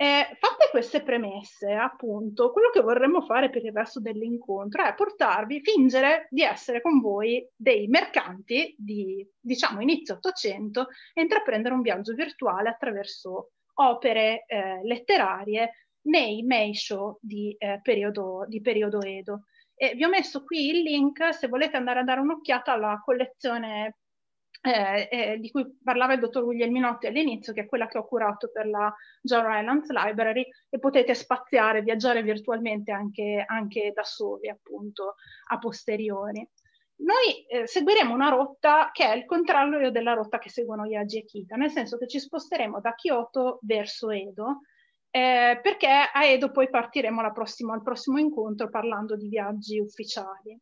Eh, fatte queste premesse, appunto, quello che vorremmo fare per il resto dell'incontro è portarvi, fingere di essere con voi dei mercanti di, diciamo, inizio 800 e intraprendere un viaggio virtuale attraverso opere eh, letterarie nei Meisho di, eh, periodo, di periodo Edo. E vi ho messo qui il link se volete andare a dare un'occhiata alla collezione eh, eh, di cui parlava il dottor Guglielminotti all'inizio, che è quella che ho curato per la John Rylance Library, e potete spaziare, viaggiare virtualmente anche, anche da soli, appunto, a posteriori. Noi eh, seguiremo una rotta che è il contrario della rotta che seguono Yagi e Kita, nel senso che ci sposteremo da Kyoto verso Edo, eh, perché a Edo poi partiremo prossima, al prossimo incontro parlando di viaggi ufficiali.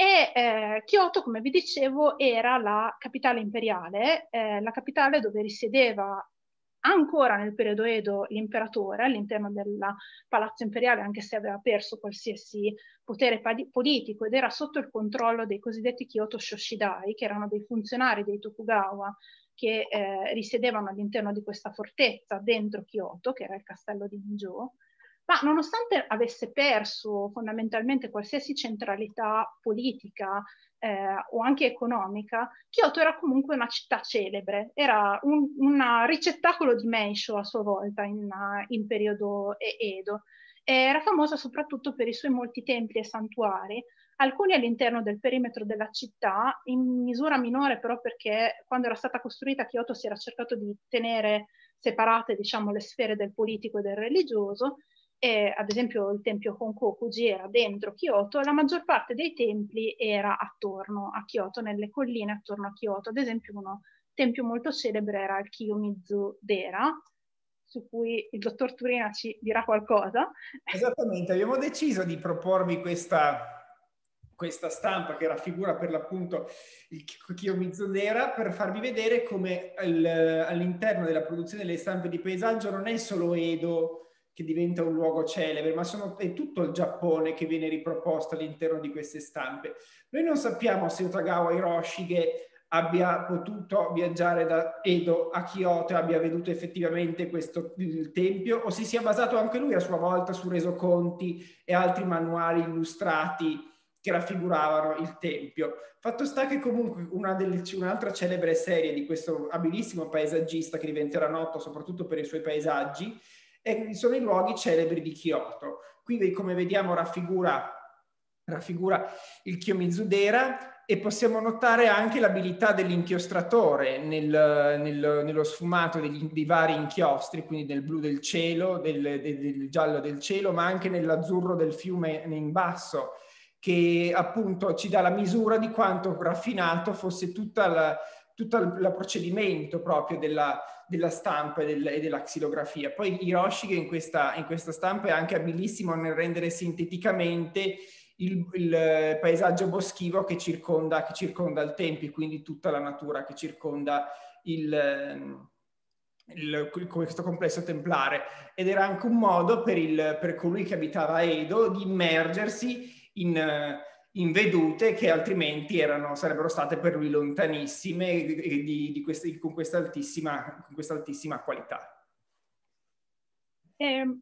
E eh, Kyoto, come vi dicevo, era la capitale imperiale, eh, la capitale dove risiedeva ancora nel periodo Edo l'imperatore all'interno del palazzo imperiale, anche se aveva perso qualsiasi potere politico ed era sotto il controllo dei cosiddetti Kyoto Shoshidai, che erano dei funzionari dei Tokugawa che eh, risiedevano all'interno di questa fortezza dentro Kyoto, che era il castello di Nijo ma nonostante avesse perso fondamentalmente qualsiasi centralità politica eh, o anche economica, Kyoto era comunque una città celebre, era un, un ricettacolo di Meisho a sua volta in, eh, in periodo Edo. Era famosa soprattutto per i suoi molti templi e santuari, alcuni all'interno del perimetro della città, in misura minore però perché quando era stata costruita Kyoto si era cercato di tenere separate diciamo, le sfere del politico e del religioso, eh, ad esempio il tempio Honkokuji era dentro Kyoto, la maggior parte dei templi era attorno a Kyoto, nelle colline attorno a Kyoto. Ad esempio uno tempio molto celebre era il Kiyomizu Dera, su cui il dottor Turina ci dirà qualcosa. Esattamente, abbiamo deciso di proporvi questa, questa stampa che raffigura per l'appunto il Kiyomizu Dera per farvi vedere come all'interno della produzione delle stampe di paesaggio non è solo Edo, che diventa un luogo celebre, ma sono, è tutto il Giappone che viene riproposto all'interno di queste stampe. Noi non sappiamo se Otagawa Hiroshige abbia potuto viaggiare da Edo a Kyoto e abbia veduto effettivamente questo il tempio o si sia basato anche lui a sua volta su resoconti e altri manuali illustrati che raffiguravano il tempio. Fatto sta che comunque una delle, un'altra celebre serie di questo abilissimo paesaggista che diventerà noto soprattutto per i suoi paesaggi e sono i luoghi celebri di Kyoto. Qui, come vediamo, raffigura, raffigura il Kyomizudera e possiamo notare anche l'abilità dell'inchiostratore nel, nel, nello sfumato degli, dei vari inchiostri, quindi del blu del cielo, del, del, del giallo del cielo, ma anche nell'azzurro del fiume in basso, che appunto ci dà la misura di quanto raffinato fosse tutta la tutto il procedimento proprio della, della stampa e, del, e, della xilografia. Poi Hiroshi che in questa, in questa, stampa è anche abilissimo nel rendere sinteticamente il, il paesaggio boschivo che circonda, che circonda il tempio, quindi tutta la natura che circonda il, il, questo complesso templare. Ed era anche un modo per, per colui che abitava a Edo di immergersi in in vedute che altrimenti erano, sarebbero state per lui lontanissime di, di queste, con, questa con, questa altissima, qualità. Eh,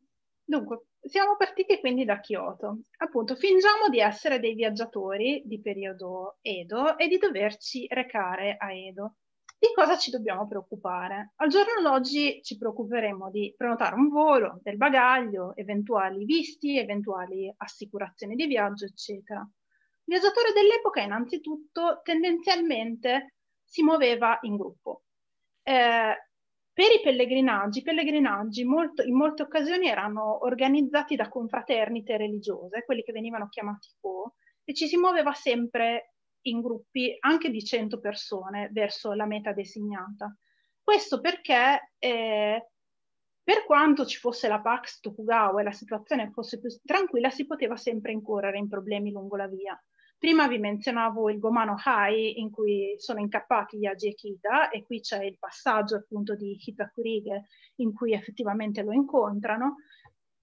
dunque, siamo partiti quindi da Kyoto. Appunto, fingiamo di essere dei viaggiatori di periodo Edo e di doverci recare a Edo. Di cosa ci dobbiamo preoccupare? Al giorno d'oggi ci preoccuperemo di prenotare un volo, del bagaglio, eventuali visti, eventuali assicurazioni di viaggio, eccetera. Il viaggiatore dell'epoca innanzitutto tendenzialmente si muoveva in gruppo. Eh, per i pellegrinaggi, i pellegrinaggi molto, in molte occasioni erano organizzati da confraternite religiose, quelli che venivano chiamati co, e ci si muoveva sempre in gruppi anche di 100 persone verso la meta designata. Questo perché eh, per quanto ci fosse la Pax Tokugawa e la situazione fosse più tranquilla, si poteva sempre incorrere in problemi lungo la via. Prima vi menzionavo il Gomano Hai in cui sono incappati Yagi e Kida e qui c'è il passaggio appunto di Hitakurige in cui effettivamente lo incontrano.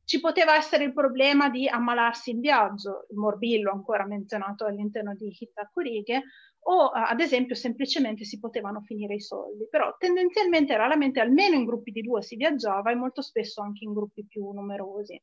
Ci poteva essere il problema di ammalarsi in viaggio, il morbillo ancora menzionato all'interno di Hitakurige, o eh, ad esempio semplicemente si potevano finire i soldi, però tendenzialmente raramente almeno in gruppi di due si viaggiava e molto spesso anche in gruppi più numerosi.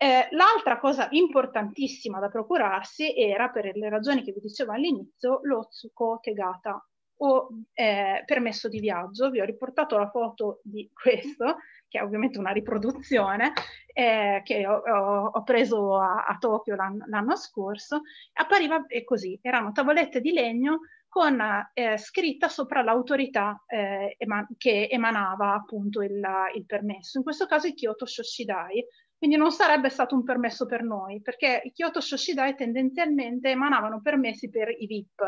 Eh, l'altra cosa importantissima da procurarsi era, per le ragioni che vi dicevo all'inizio, lo Tsuko Tegata o eh, permesso di viaggio. Vi ho riportato la foto di questo, che è ovviamente una riproduzione, eh, che ho, ho, ho, preso a, a Tokyo l'anno, l'anno scorso. Appariva eh, così, erano tavolette di legno con eh, scritta sopra l'autorità eh, eman- che emanava appunto il, il permesso. In questo caso il Kyoto Shoshidai, quindi non sarebbe stato un permesso per noi, perché i Kyoto Shoshidai tendenzialmente emanavano permessi per i VIP,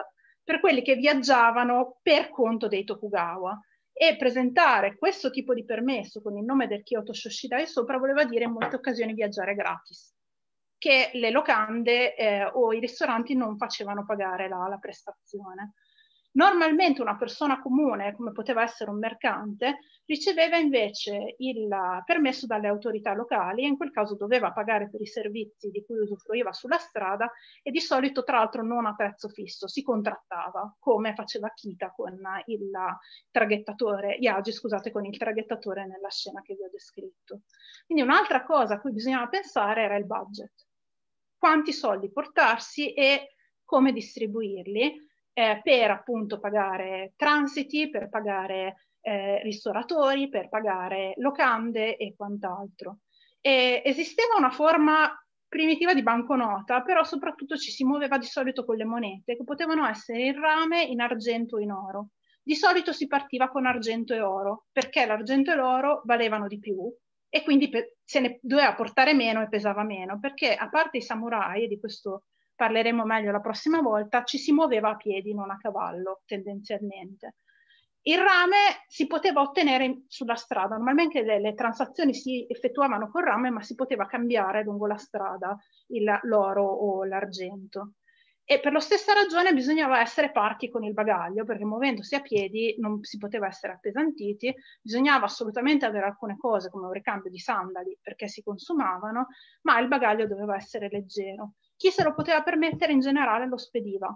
per quelli che viaggiavano per conto dei Tokugawa. E presentare questo tipo di permesso con il nome del Kyoto Shoshidai sopra voleva dire in molte occasioni viaggiare gratis, che le locande eh, o i ristoranti non facevano pagare la, la prestazione. Normalmente una persona comune, come poteva essere un mercante, riceveva invece il permesso dalle autorità locali e in quel caso doveva pagare per i servizi di cui usufruiva sulla strada e di solito tra l'altro non a prezzo fisso, si contrattava come faceva Kita con il traghettatore, Iagi, scusate, con il traghettatore nella scena che vi ho descritto. Quindi un'altra cosa a cui bisognava pensare era il budget. Quanti soldi portarsi e come distribuirli eh, per appunto pagare transiti, per pagare eh, ristoratori, per pagare locande e quant'altro. E esisteva una forma primitiva di banconota, però soprattutto ci si muoveva di solito con le monete, che potevano essere in rame, in argento o in oro. Di solito si partiva con argento e oro, perché l'argento e l'oro valevano di più e quindi se ne doveva portare meno e pesava meno, perché a parte i samurai, e di questo parleremo meglio la prossima volta, ci si muoveva a piedi, non a cavallo tendenzialmente. Il rame si poteva ottenere sulla strada, normalmente le, le transazioni si effettuavano col rame, ma si poteva cambiare lungo la strada il, l'oro o l'argento. E per la stessa ragione bisognava essere parchi con il bagaglio, perché muovendosi a piedi non si poteva essere appesantiti, bisognava assolutamente avere alcune cose come un ricambio di sandali perché si consumavano, ma il bagaglio doveva essere leggero. Chi se lo poteva permettere in generale lo spediva.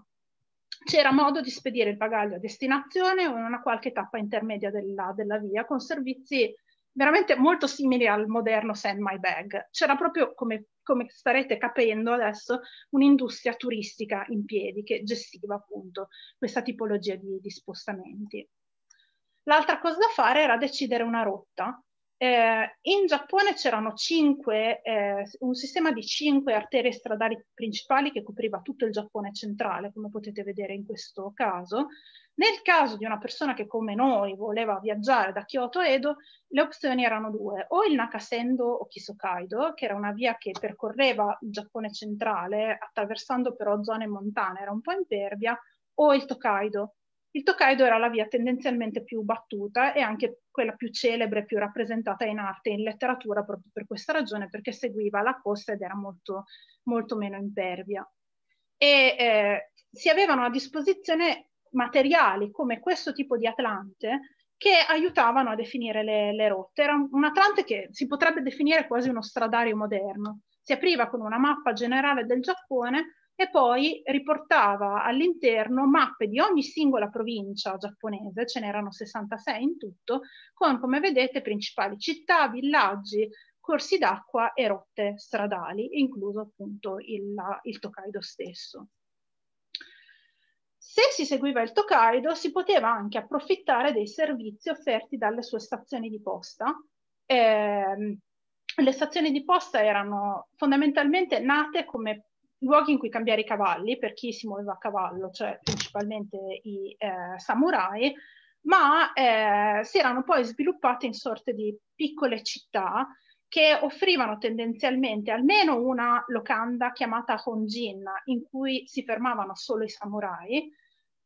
C'era modo di spedire il bagaglio a destinazione o in una qualche tappa intermedia della, della via con servizi veramente molto simili al moderno Send My Bag. C'era proprio, come, come, starete capendo adesso, un'industria turistica in piedi che gestiva appunto questa tipologia di, di spostamenti. L'altra cosa da fare era decidere una rotta eh, in Giappone c'erano cinque, eh, un sistema di cinque arterie stradali principali che copriva tutto il Giappone centrale, come potete vedere in questo caso. Nel caso di una persona che come noi voleva viaggiare da Kyoto a Edo, le opzioni erano due, o il Nakasendo o Kisokaido, che era una via che percorreva il Giappone centrale attraversando però zone montane, era un po' impervia, o il Tokaido, il Tokaido era la via tendenzialmente più battuta e anche quella più celebre, più rappresentata in arte e in letteratura proprio per questa ragione, perché seguiva la costa ed era molto, molto meno impervia. E eh, si avevano a disposizione materiali come questo tipo di atlante che aiutavano a definire le, le rotte. Era un, un atlante che si potrebbe definire quasi uno stradario moderno. Si apriva con una mappa generale del Giappone e poi riportava all'interno mappe di ogni singola provincia giapponese, ce n'erano 66 in tutto, con come vedete principali città, villaggi, corsi d'acqua e rotte stradali, incluso appunto il, il Tokaido stesso. Se si seguiva il Tokaido si poteva anche approfittare dei servizi offerti dalle sue stazioni di posta. Eh, le stazioni di posta erano fondamentalmente nate come luoghi in cui cambiare i cavalli per chi si muoveva a cavallo, cioè principalmente i eh, samurai, ma eh, si erano poi sviluppate in sorte di piccole città che offrivano tendenzialmente almeno una locanda chiamata Honjin, in cui si fermavano solo i samurai,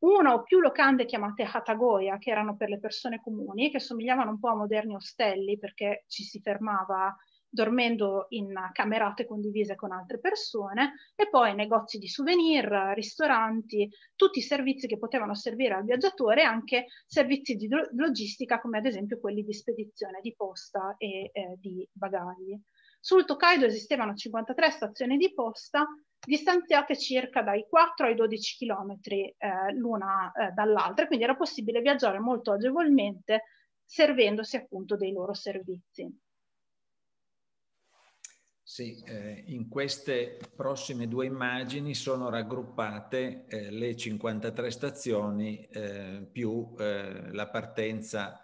una o più locande chiamate Hatagoya, che erano per le persone comuni, che somigliavano un po' a moderni ostelli perché ci si fermava dormendo in camerate condivise con altre persone e poi negozi di souvenir, ristoranti, tutti i servizi che potevano servire al viaggiatore e anche servizi di logistica come ad esempio quelli di spedizione di posta e eh, di bagagli. Sul Tokaido esistevano 53 stazioni di posta distanziate circa dai 4 ai 12 km eh, l'una eh, dall'altra, quindi era possibile viaggiare molto agevolmente servendosi appunto dei loro servizi. Sì, eh, in queste prossime due immagini sono raggruppate eh, le 53 stazioni eh, più eh, la partenza,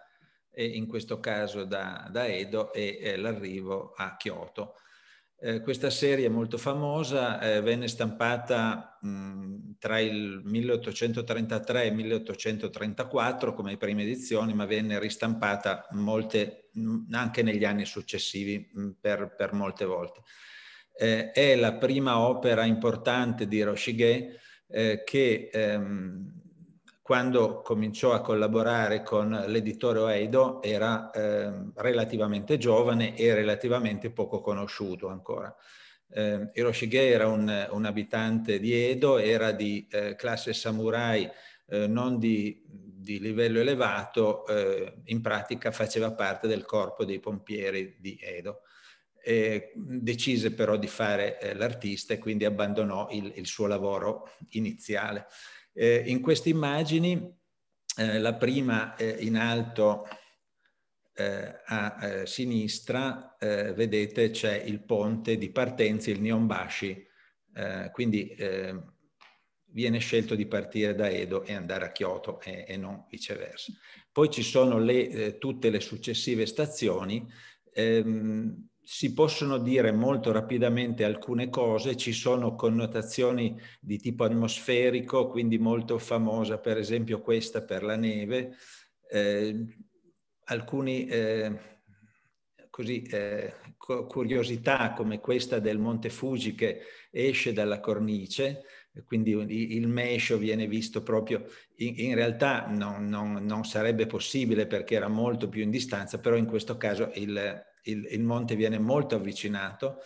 e in questo caso da, da Edo, e eh, l'arrivo a Kyoto. Eh, questa serie è molto famosa, venne stampata mh, tra il 1833 e il 1834 come prime edizioni, ma venne ristampata molte anche negli anni successivi per, per molte volte. Eh, è la prima opera importante di Roshige eh, che ehm, quando cominciò a collaborare con l'editore Oeido era eh, relativamente giovane e relativamente poco conosciuto ancora. Eh, Hiroshige era un, un abitante di Edo, era di eh, classe samurai, eh, non di di livello elevato eh, in pratica faceva parte del corpo dei pompieri di Edo. E decise però di fare eh, l'artista e quindi abbandonò il, il suo lavoro iniziale. Eh, in queste immagini, eh, la prima eh, in alto eh, a sinistra, vedete c'è il ponte di partenza, il Nionbashi, quindi ehm, viene scelto di partire da Edo e andare a Kyoto e, e non viceversa. Poi ci sono le, eh, tutte le successive stazioni. Ehm, si possono dire molto rapidamente alcune cose, ci sono connotazioni di tipo atmosferico, quindi molto famosa per esempio questa per la neve, ehm, eh, alcune eh, eh, curiosità come questa del Monte Fuji che esce dalla cornice, quindi il mescio viene visto proprio, in, in realtà non, non, non, sarebbe possibile perché era molto più in distanza, però in questo caso il, il, il monte viene molto avvicinato.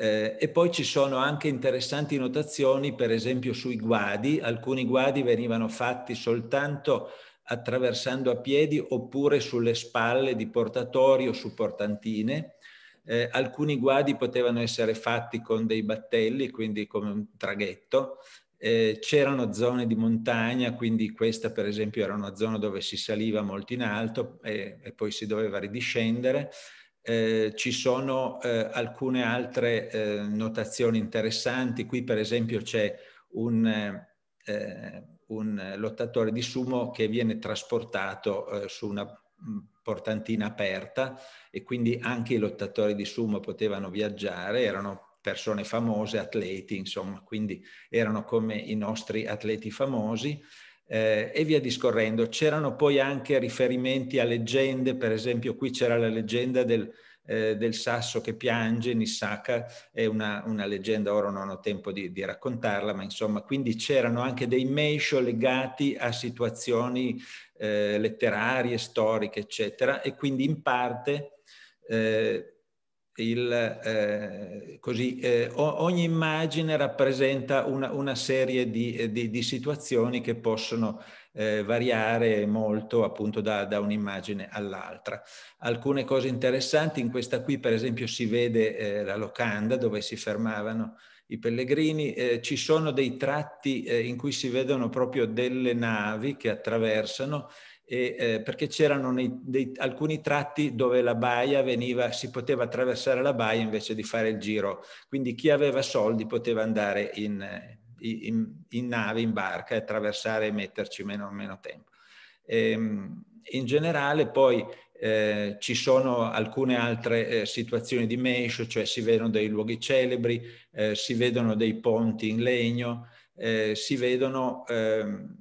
Eh, e poi ci sono anche interessanti notazioni, per esempio sui guadi, alcuni guadi venivano fatti soltanto attraversando a piedi oppure sulle spalle di portatori o su portantine, eh, alcuni guadi potevano essere fatti con dei battelli, quindi come un traghetto, eh, c'erano zone di montagna, quindi questa per esempio era una zona dove si saliva molto in alto e, e poi si doveva ridiscendere. Eh, ci sono eh, alcune altre eh, notazioni interessanti. Qui per esempio c'è un, eh, un, lottatore di sumo che viene trasportato eh, su una Mm, portantina aperta e quindi anche i lottatori di sumo potevano viaggiare, erano persone famose, atleti, insomma, quindi erano come i nostri atleti famosi eh, e via discorrendo. C'erano poi anche riferimenti a leggende, per esempio qui c'era la leggenda del, eh, del sasso che piange, Nisaka, è una, una leggenda, ora non ho tempo di, di, raccontarla, ma insomma, quindi c'erano anche dei meisho legati a situazioni eh, letterarie, storiche, eccetera, e quindi in parte eh, il, eh, così, eh, ogni immagine rappresenta una, una serie di, eh, di, di, situazioni che possono eh, variare molto appunto da, da un'immagine all'altra. Alcune cose interessanti, in questa qui per esempio si vede la locanda dove si fermavano i pellegrini, eh, ci sono dei tratti eh, in cui si vedono proprio delle navi che attraversano e, eh, perché c'erano nei, dei, alcuni tratti dove la baia veniva, si poteva attraversare la baia invece di fare il giro. Quindi chi aveva soldi poteva andare in, eh, in, in nave, in barca, e attraversare e metterci meno, meno tempo. E, ehm, in generale poi eh, ci sono alcune altre eh, situazioni di mescio, cioè si vedono dei luoghi celebri, eh, si vedono dei ponti in legno, eh, si vedono ehm,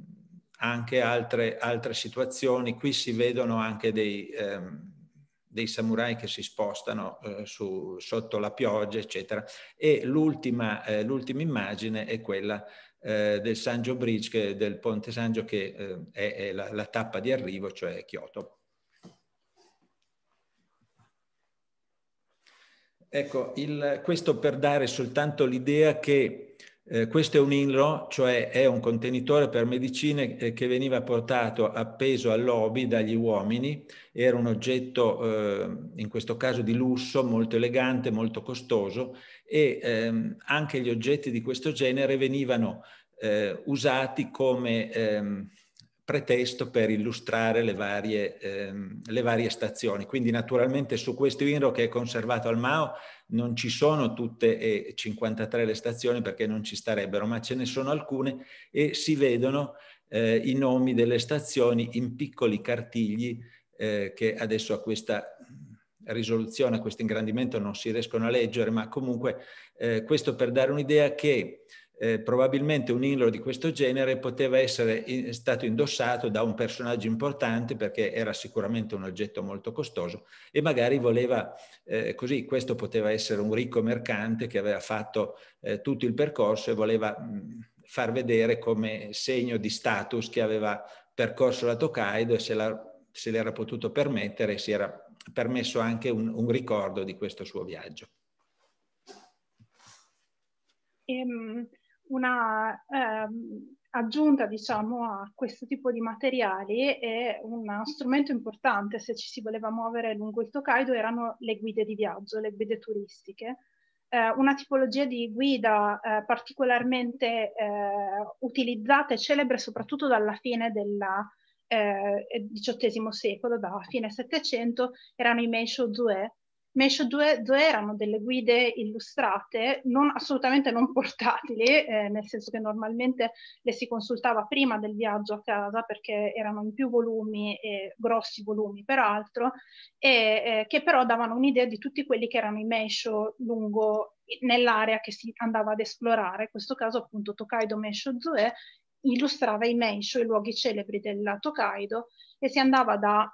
anche altre, altre, situazioni. Qui si vedono anche dei, ehm, dei samurai che si spostano eh, su, sotto la pioggia, eccetera. E l'ultima, eh, l'ultima immagine è quella del Sangio Bridge, che, del Ponte Sangio, che è, è la, la tappa di arrivo, cioè Kyoto. Ecco, il, questo per dare soltanto l'idea che eh, questo è un INRO, cioè è un contenitore per medicine eh, che veniva portato appeso al lobby dagli uomini, era un oggetto eh, in questo caso di lusso, molto elegante, molto costoso e ehm, anche gli oggetti di questo genere venivano eh, usati come... Ehm, pretesto per illustrare le varie, ehm, le varie, stazioni. Quindi naturalmente su questo INRO che è conservato al MAO non ci sono tutte e 53 le stazioni perché non ci starebbero, ma ce ne sono alcune e si vedono eh, i nomi delle stazioni in piccoli cartigli eh, che adesso a questa risoluzione, a questo ingrandimento non si riescono a leggere, ma comunque eh, questo per dare un'idea che eh, probabilmente un inno di questo genere poteva essere in, stato indossato da un personaggio importante perché era sicuramente un oggetto molto costoso e magari voleva eh, così, questo poteva essere un ricco mercante che aveva fatto eh, tutto il percorso e voleva mh, mm, far vedere come segno di status che aveva percorso la Tokaido e se, la, se l'era potuto permettere si era permesso anche un, un ricordo di questo suo viaggio. Um, una ehm, aggiunta diciamo, a questo tipo di materiali e uno strumento importante se ci si voleva muovere lungo il Tokaido erano le guide di viaggio, le guide turistiche. Eh, una tipologia di guida eh, particolarmente eh, utilizzata e celebre soprattutto dalla fine del XVIII eh, secolo, da fine Settecento, erano i Meisho Zue, Mesh 2, 2 erano delle guide illustrate, non, assolutamente non portatili, eh, nel senso che normalmente le si consultava prima del viaggio a casa perché erano in più volumi, eh, grossi volumi peraltro, e, eh, che però davano un'idea di tutti quelli che erano i mesh lungo nell'area che si andava ad esplorare, in questo caso appunto Tokaido Mesh 2 illustrava i mesh, i luoghi celebri della Tokaido, e si andava da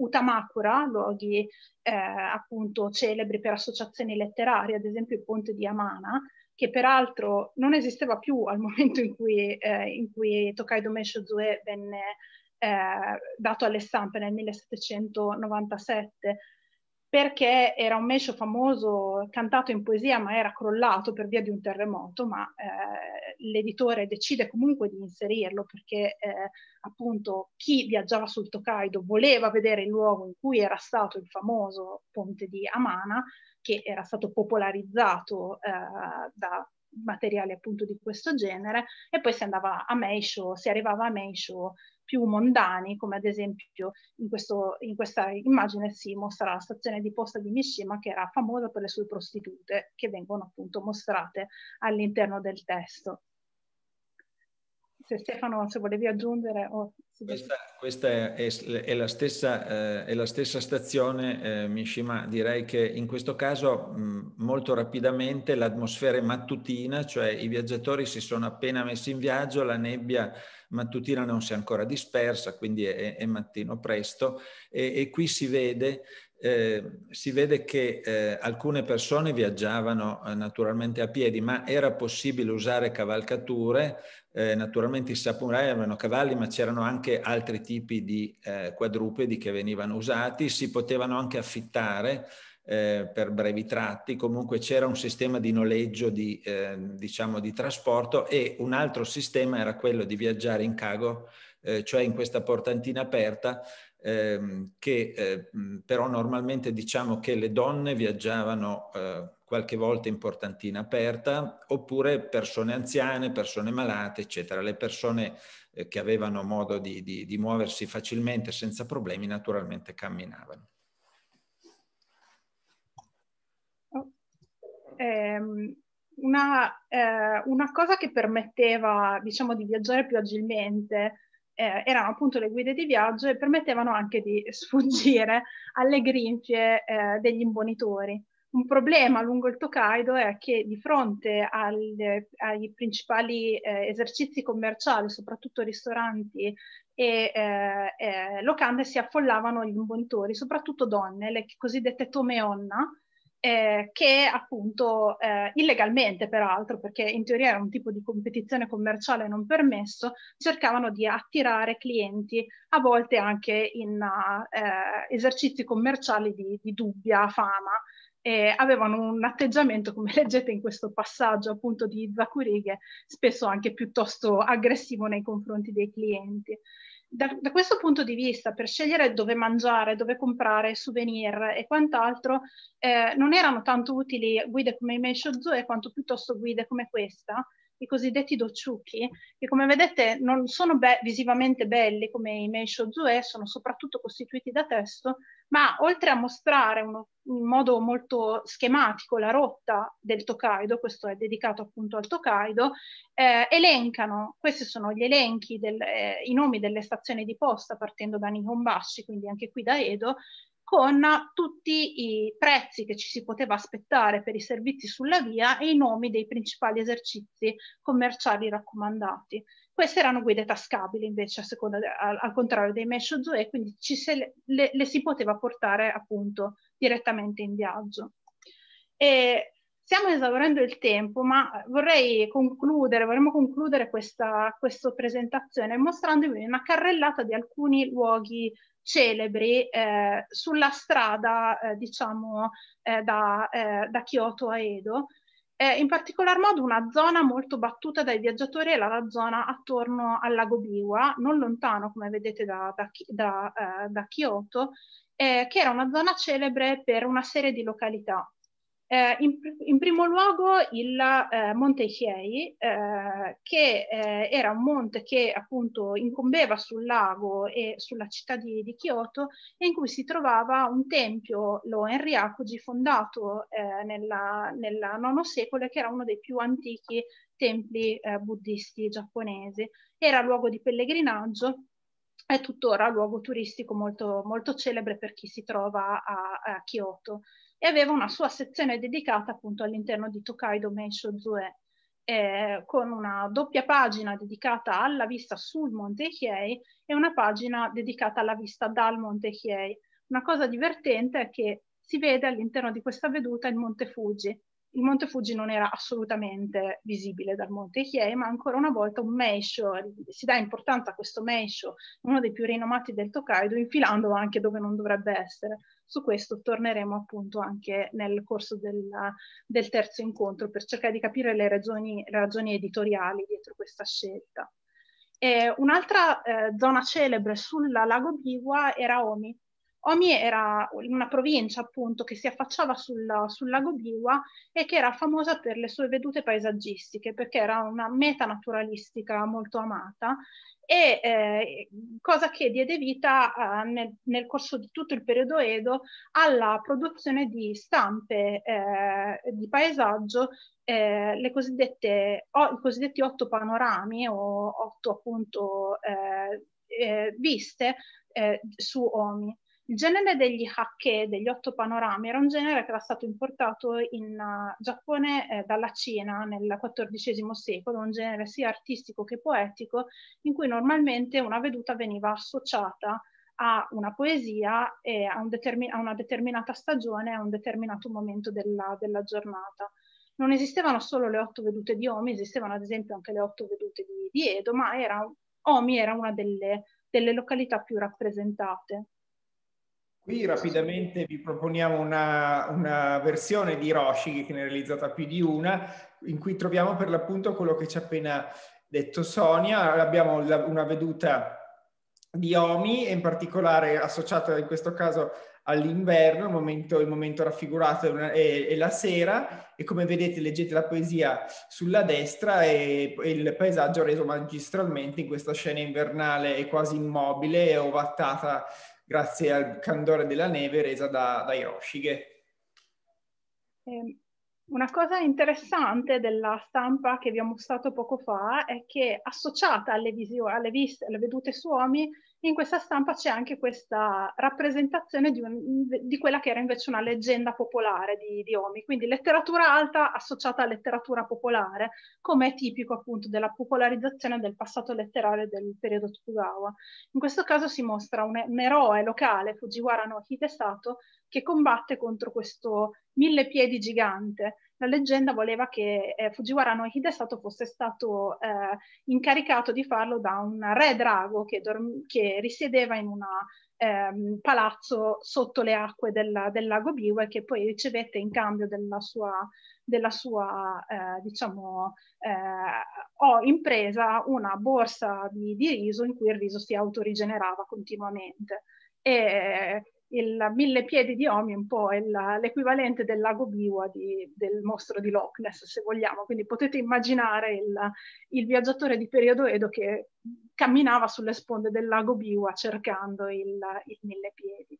Utamakura, luoghi eh, appunto celebri per associazioni letterarie, ad esempio il ponte di Amana, che peraltro non esisteva più al momento in cui, eh, in cui Tokaido Meishozue venne eh, dato alle stampe nel 1797, perché era un mescio famoso cantato in poesia ma era crollato per via di un terremoto, ma eh, l'editore decide comunque di inserirlo perché eh, appunto chi viaggiava sul Tokaido voleva vedere il luogo in cui era stato il famoso ponte di Amana, che era stato popolarizzato eh, da materiali appunto di questo genere e poi si andava a Meisho, si arrivava a Meisho più mondani, come ad esempio in, questo, in questa immagine si mostra la stazione di posta di Mishima che era famosa per le sue prostitute che vengono appunto mostrate all'interno del testo se Stefano se volevi aggiungere. Oh, questa, questa è, è, è, la stessa, eh, è, la stessa, stazione, eh, Mishima. Direi che in questo caso mh, molto rapidamente l'atmosfera è mattutina, cioè i viaggiatori si sono appena messi in viaggio, la nebbia mattutina non si è ancora dispersa, quindi è, mattino presto e, e qui si vede eh, si vede che eh, alcune persone viaggiavano eh, naturalmente a piedi, ma era possibile usare cavalcature eh, naturalmente i samurai avevano cavalli, ma c'erano anche altri tipi di eh, quadrupedi che venivano usati, si potevano anche affittare eh, per brevi tratti, comunque c'era un sistema di noleggio di, ehm, diciamo, di trasporto e un altro sistema era quello di viaggiare in cago, eh, cioè in questa portantina aperta, ehm, che eh, però normalmente diciamo che le donne viaggiavano eh, qualche volta in portantina aperta, oppure persone anziane, persone malate, eccetera. Le persone eh, che avevano modo di, di, di muoversi facilmente senza problemi naturalmente camminavano. Oh, ehm, una, eh, una, cosa che permetteva diciamo, di viaggiare più agilmente eh, erano appunto le guide di viaggio e permettevano anche di sfuggire alle grinfie eh, degli imbonitori. Un problema lungo il Tokaido è che di fronte al, ai principali eh, esercizi commerciali, soprattutto ristoranti e eh, eh, locande, si affollavano gli imbontori, soprattutto donne, le cosiddette tomeonna, eh, che appunto eh, illegalmente peraltro, perché in teoria era un tipo di competizione commerciale non permesso, cercavano di attirare clienti a volte anche in uh, eh, esercizi commerciali di, di dubbia fama eh, avevano un atteggiamento, come leggete in questo passaggio appunto di Zakurighe, spesso anche piuttosto aggressivo nei confronti dei clienti. Da, da, questo punto di vista, per scegliere dove mangiare, dove comprare souvenir e quant'altro, eh, non erano tanto utili guide come i Zoe quanto piuttosto guide come questa, i cosiddetti docciucchi, che come vedete non sono be visivamente belli come i Meisho Zue, sono soprattutto costituiti da testo, ma oltre a mostrare uno, in modo molto schematico la rotta del Tokaido, questo è dedicato appunto al Tokaido, eh, elencano, questi sono gli elenchi, del, eh, i nomi delle stazioni di posta partendo da Nihonbashi, quindi anche qui da Edo, con tutti i prezzi che ci si poteva aspettare per i servizi sulla via e i nomi dei principali esercizi commerciali raccomandati. Queste erano guide tascabili invece, seconda, al, al, contrario dei Mesho Zoe, quindi ci se, le, le si poteva portare appunto direttamente in viaggio. E stiamo esaurendo il tempo, ma vorrei concludere, vorremmo concludere questa, questa presentazione mostrandovi una carrellata di alcuni luoghi celebri eh, sulla strada, eh, diciamo, eh, da, eh, da, Kyoto a Edo. Eh, in particolar modo una zona molto battuta dai viaggiatori era la zona attorno al lago Biwa, non lontano, come vedete, da, da, eh, da Kyoto, che era una zona celebre per una serie di località. Eh, in, in, primo luogo il eh, Monte Chiei, eh, che eh, era un monte che appunto incombeva sul lago e sulla città di, di Kyoto e in cui si trovava un tempio, lo Enriakuji, fondato eh, nella, nella IX secolo che era uno dei più antichi templi eh, buddisti giapponesi. Era luogo di pellegrinaggio è tuttora luogo turistico molto, molto celebre per chi si trova a, a Kyoto e aveva una sua sezione dedicata appunto all'interno di Tokaido Meisho Zue, eh, con una doppia pagina dedicata alla vista sul Monte Hiei e una pagina dedicata alla vista dal Monte Hiei. Una cosa divertente è che si vede all'interno di questa veduta il Monte Fuji, il Monte Fuji non era assolutamente visibile dal Monte Hiei, ma ancora una volta un meisho, si dà importanza a questo meisho, uno dei più rinomati del Tokaido, infilandolo anche dove non dovrebbe essere. Su questo torneremo appunto anche nel corso della, del terzo incontro per cercare di capire le ragioni, ragioni editoriali dietro questa scelta. E un'altra eh, zona celebre sul lago Biwa era Omi, Omi era una provincia appunto che si affacciava sulla, sul lago Biwa e che era famosa per le sue vedute paesaggistiche perché era una meta naturalistica molto amata e eh, cosa che diede vita eh, nel, nel, corso di tutto il periodo Edo alla produzione di stampe eh, di paesaggio, eh, i cosiddetti otto panorami o otto appunto eh, eh, viste su Omi. Il genere degli hake, degli otto panorami, era un genere che era stato importato in eh, Giappone eh, dalla Cina nel XIV secolo, un genere sia artistico che poetico, in cui normalmente una veduta veniva associata a una poesia e a, un determin- a una determinata stagione, a un determinato momento della, della giornata non esistevano solo le otto vedute di Omi, esistevano ad esempio anche le otto vedute di, di Edo, ma era, Omi era una delle, delle, località più rappresentate. Qui rapidamente vi proponiamo una, una versione di Roshi, che ne è realizzata più di una, in cui troviamo per l'appunto quello che ci ha appena detto Sonia. Abbiamo una veduta di Omi, e in particolare associata in questo caso all'inverno, il momento, il momento raffigurato è, una, è, è, la sera e come vedete leggete la poesia sulla destra e, e, il paesaggio reso magistralmente in questa scena invernale è quasi immobile e ovattata grazie al candore della neve resa da, dai roscighe. Una cosa interessante della stampa che vi ho mostrato poco fa è che associata alle, visio, alle, viste, alle vedute su uomini in questa stampa c'è anche questa rappresentazione di, un, di, quella che era invece una leggenda popolare di, di Omi, quindi letteratura alta associata a letteratura popolare, come è tipico appunto della popolarizzazione del passato letterario del periodo Tokugawa. In questo caso si mostra un, un eroe locale, Fujiwara no Hidesato, che combatte contro questo mille piedi gigante, la leggenda voleva che eh, Fujiwara no Hidesato fosse stato eh, incaricato di farlo da un re drago che, dorm- che risiedeva in un ehm, palazzo sotto le acque del, del lago Biwa e che poi ricevette in cambio della sua, della sua eh, diciamo, eh, impresa una borsa di, di riso in cui il riso si autorigenerava continuamente. E il Mille Piedi di Omium un po' la, l'equivalente del lago Biwa di, del mostro di Loch Ness, se vogliamo. Quindi potete immaginare il, il, viaggiatore di periodo Edo che camminava sulle sponde del lago Biwa cercando il, il Mille Piedi.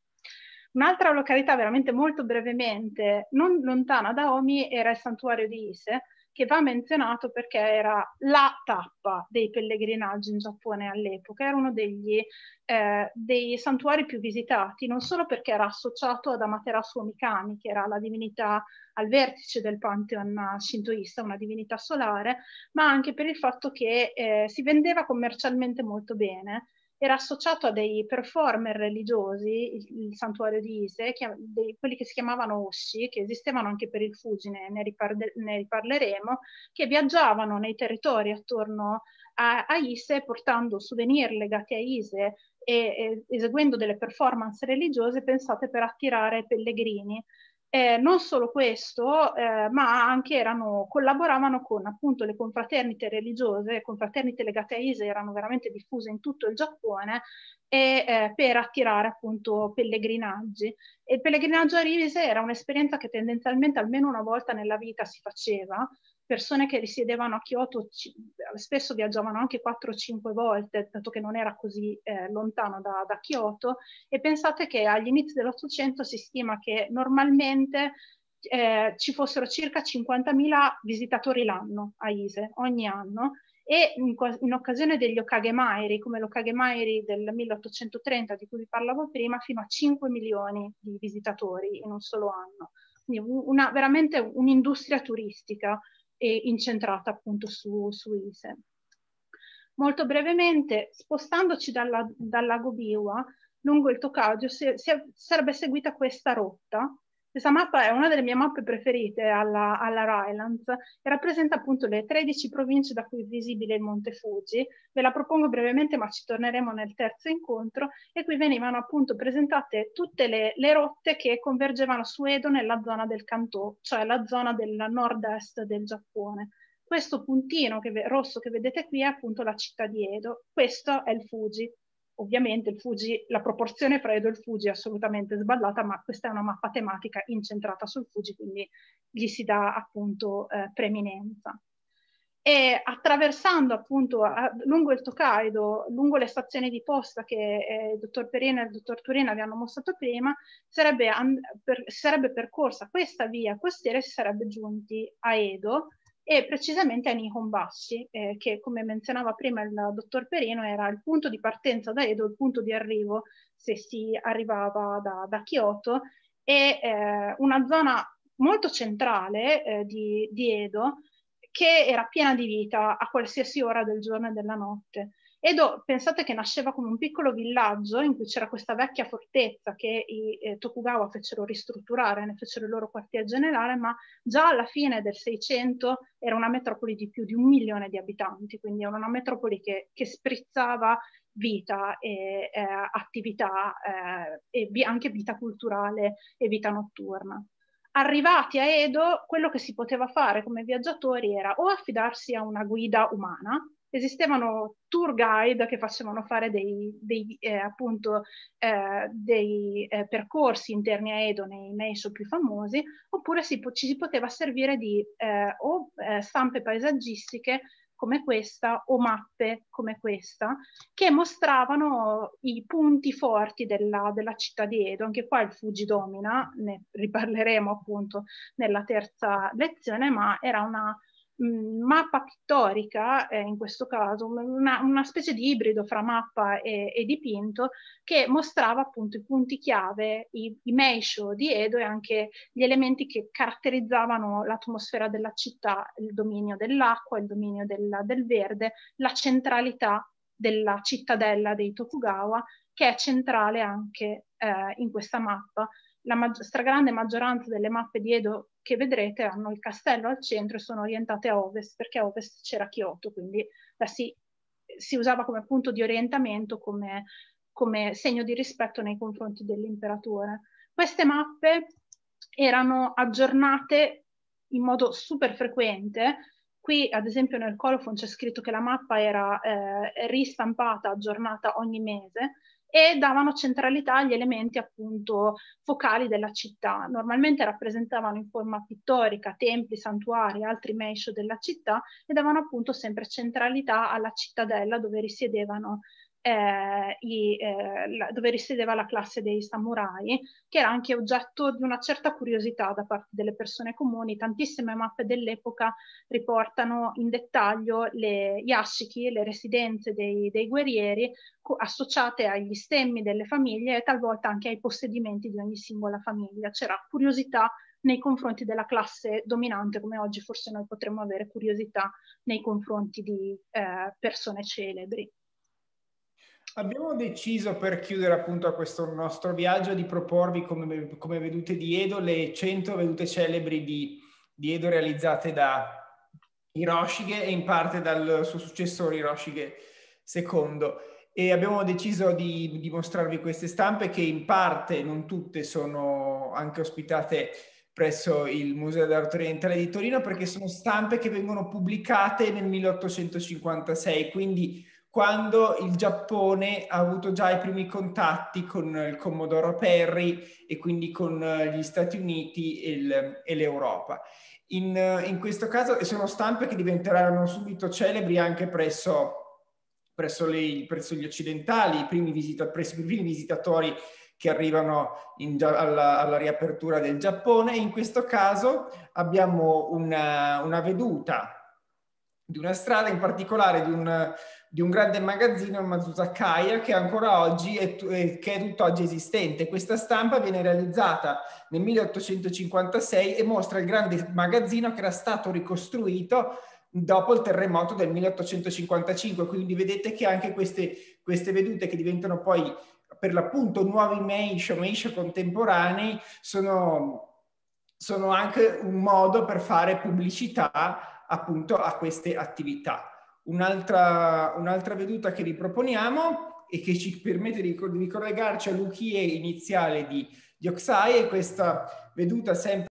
Un'altra località, veramente molto brevemente, non lontana da Omi, era il santuario di Ise, che va menzionato perché era la tappa dei pellegrinaggi in Giappone all'epoca, era uno degli, eh, dei santuari più visitati, non solo perché era associato ad Amaterasu Mikami, che era la divinità al vertice del pantheon shintoista, una divinità solare, ma anche per il fatto che eh, si vendeva commercialmente molto bene era associato a dei performer religiosi, il, il santuario di Ise, che, dei, quelli che si chiamavano Oshi, che esistevano anche per il Fugine, ne, riparde, ne riparleremo, che viaggiavano nei territori attorno a, a Ise portando souvenir legati a Ise e, e eseguendo delle performance religiose pensate per attirare pellegrini eh, non solo questo, eh, ma anche erano, collaboravano con appunto le confraternite religiose, le confraternite legate a Ise erano veramente diffuse in tutto il Giappone e, eh, per attirare appunto pellegrinaggi. E il pellegrinaggio a Ise era un'esperienza che tendenzialmente almeno una volta nella vita si faceva, persone che risiedevano a Kyoto ci, eh, spesso viaggiavano anche 4-5 volte, dato che non era così eh, lontano da, da Kyoto, e pensate che agli inizi dell'Ottocento si stima che normalmente eh, ci fossero circa 50.000 visitatori l'anno a Ise, ogni anno, e in, in, occasione degli Okagemairi, come l'Okagemairi del 1830 di cui vi parlavo prima, fino a 5 milioni di visitatori in un solo anno. Quindi una, veramente un'industria turistica e incentrata appunto su, su ISE. Molto brevemente, spostandoci dalla, dal lago Biwa lungo il Tocaudio, se, se, sarebbe seguita questa rotta questa mappa è una delle mie mappe preferite alla, alla Rylands e rappresenta appunto le 13 province da cui è visibile il Monte Fuji. Ve la propongo brevemente ma ci torneremo nel terzo incontro e qui venivano appunto presentate tutte le, le rotte che convergevano su Edo nella zona del Kanto, cioè la zona del nord-est del Giappone. Questo puntino che rosso che vedete qui è appunto la città di Edo, questo è il Fuji, Ovviamente Fuji, la proporzione fra i due Fuji è assolutamente sballata, ma questa è una mappa tematica incentrata sul Fuji, quindi gli si dà appunto eh, preeminenza. E attraversando appunto a, lungo il Tokaido, lungo le stazioni di posta che eh, il dottor Perina e il dottor Turina vi hanno mostrato prima, sarebbe, per, sarebbe percorsa questa via costiera e si sarebbe giunti a Edo, e precisamente a Nihonbashi, eh, che come menzionava prima il dottor Perino era il punto di partenza da Edo, il punto di arrivo se si arrivava da, da Kyoto, e eh, una zona molto centrale eh, di, di Edo che era piena di vita a qualsiasi ora del giorno e della notte. Edo, pensate che nasceva come un piccolo villaggio in cui c'era questa vecchia fortezza che i eh, Tokugawa fecero ristrutturare, ne fecero il loro quartier generale, ma già alla fine del Seicento era una metropoli di più di un milione di abitanti, quindi era una metropoli che, che sprizzava vita e eh, attività eh, e vi- anche vita culturale e vita notturna. Arrivati a Edo, quello che si poteva fare come viaggiatori era o affidarsi a una guida umana, esistevano tour guide che facevano fare dei, dei, eh, appunto, eh, dei eh, percorsi interni a Edo nei, nei più famosi, oppure si, ci si poteva servire di eh, o eh, stampe paesaggistiche come questa o mappe come questa che mostravano i punti forti della, della città di Edo. Anche qua il Fuji domina, ne riparleremo appunto nella terza lezione, ma era una Mm, mappa pittorica, eh, in questo caso, una, una, specie di ibrido fra mappa e, e, dipinto che mostrava appunto i punti chiave, i, i meisho di Edo e anche gli elementi che caratterizzavano l'atmosfera della città, il dominio dell'acqua, il dominio della, del verde, la centralità della cittadella dei Tokugawa, che è centrale anche eh, in questa mappa. La ma stragrande maggioranza delle mappe di Edo che vedrete hanno il castello al centro e sono orientate a ovest, perché a ovest c'era Kyoto, quindi la eh, si, si usava come punto di orientamento, come, come segno di rispetto nei confronti dell'imperatore. Queste mappe erano aggiornate in modo super frequente. Qui, ad esempio, nel Colofon c'è scritto che la mappa era eh, ristampata, aggiornata ogni mese, e davano centralità agli elementi appunto focali della città. Normalmente rappresentavano in forma pittorica templi, santuari, altri meisho della città e davano appunto sempre centralità alla cittadella dove risiedevano eh, i, eh, la, dove risiedeva la classe dei samurai, che era anche oggetto di una certa curiosità da parte delle persone comuni. Tantissime mappe dell'epoca riportano in dettaglio le yashiki, le residenze dei, dei guerrieri, co- associate agli stemmi delle famiglie e talvolta anche ai possedimenti di ogni singola famiglia. C'era curiosità nei confronti della classe dominante, come oggi forse noi potremmo avere curiosità nei confronti di eh, persone celebri. Abbiamo deciso per chiudere appunto a questo nostro viaggio di proporvi come, come vedute di Edo le 100 vedute celebri di, di Edo realizzate da Hiroshige e in parte dal suo successore Hiroshige II. E abbiamo deciso di, di mostrarvi queste stampe che in parte, non tutte, sono anche ospitate presso il Museo d'Arte Orientale di Torino perché sono stampe che vengono pubblicate nel 1856, quindi quando il Giappone ha avuto già i primi contatti con il Commodoro Perry e quindi con eh, gli Stati Uniti e, il, e l'Europa. In, eh, in, questo caso sono stampe che diventeranno subito celebri anche presso, presso, le, presso gli occidentali, i primi, visita, presso i primi visitatori che arrivano in, alla, alla, riapertura del Giappone. In questo caso abbiamo una, una veduta di una strada, in particolare di un, di un grande magazzino, il Mazuzakaya, che ancora oggi è, che è tutt'oggi esistente. Questa stampa viene realizzata nel 1856 e mostra il grande magazzino che era stato ricostruito dopo il terremoto del 1855. Quindi vedete che anche queste, queste vedute che diventano poi per l'appunto nuovi meisho, meisho contemporanei, sono, sono anche un modo per fare pubblicità appunto a queste attività. Un'altra, un'altra veduta che riproponiamo e che ci permette di ricollegarci all'uchie iniziale di, di Oxai e questa veduta sempre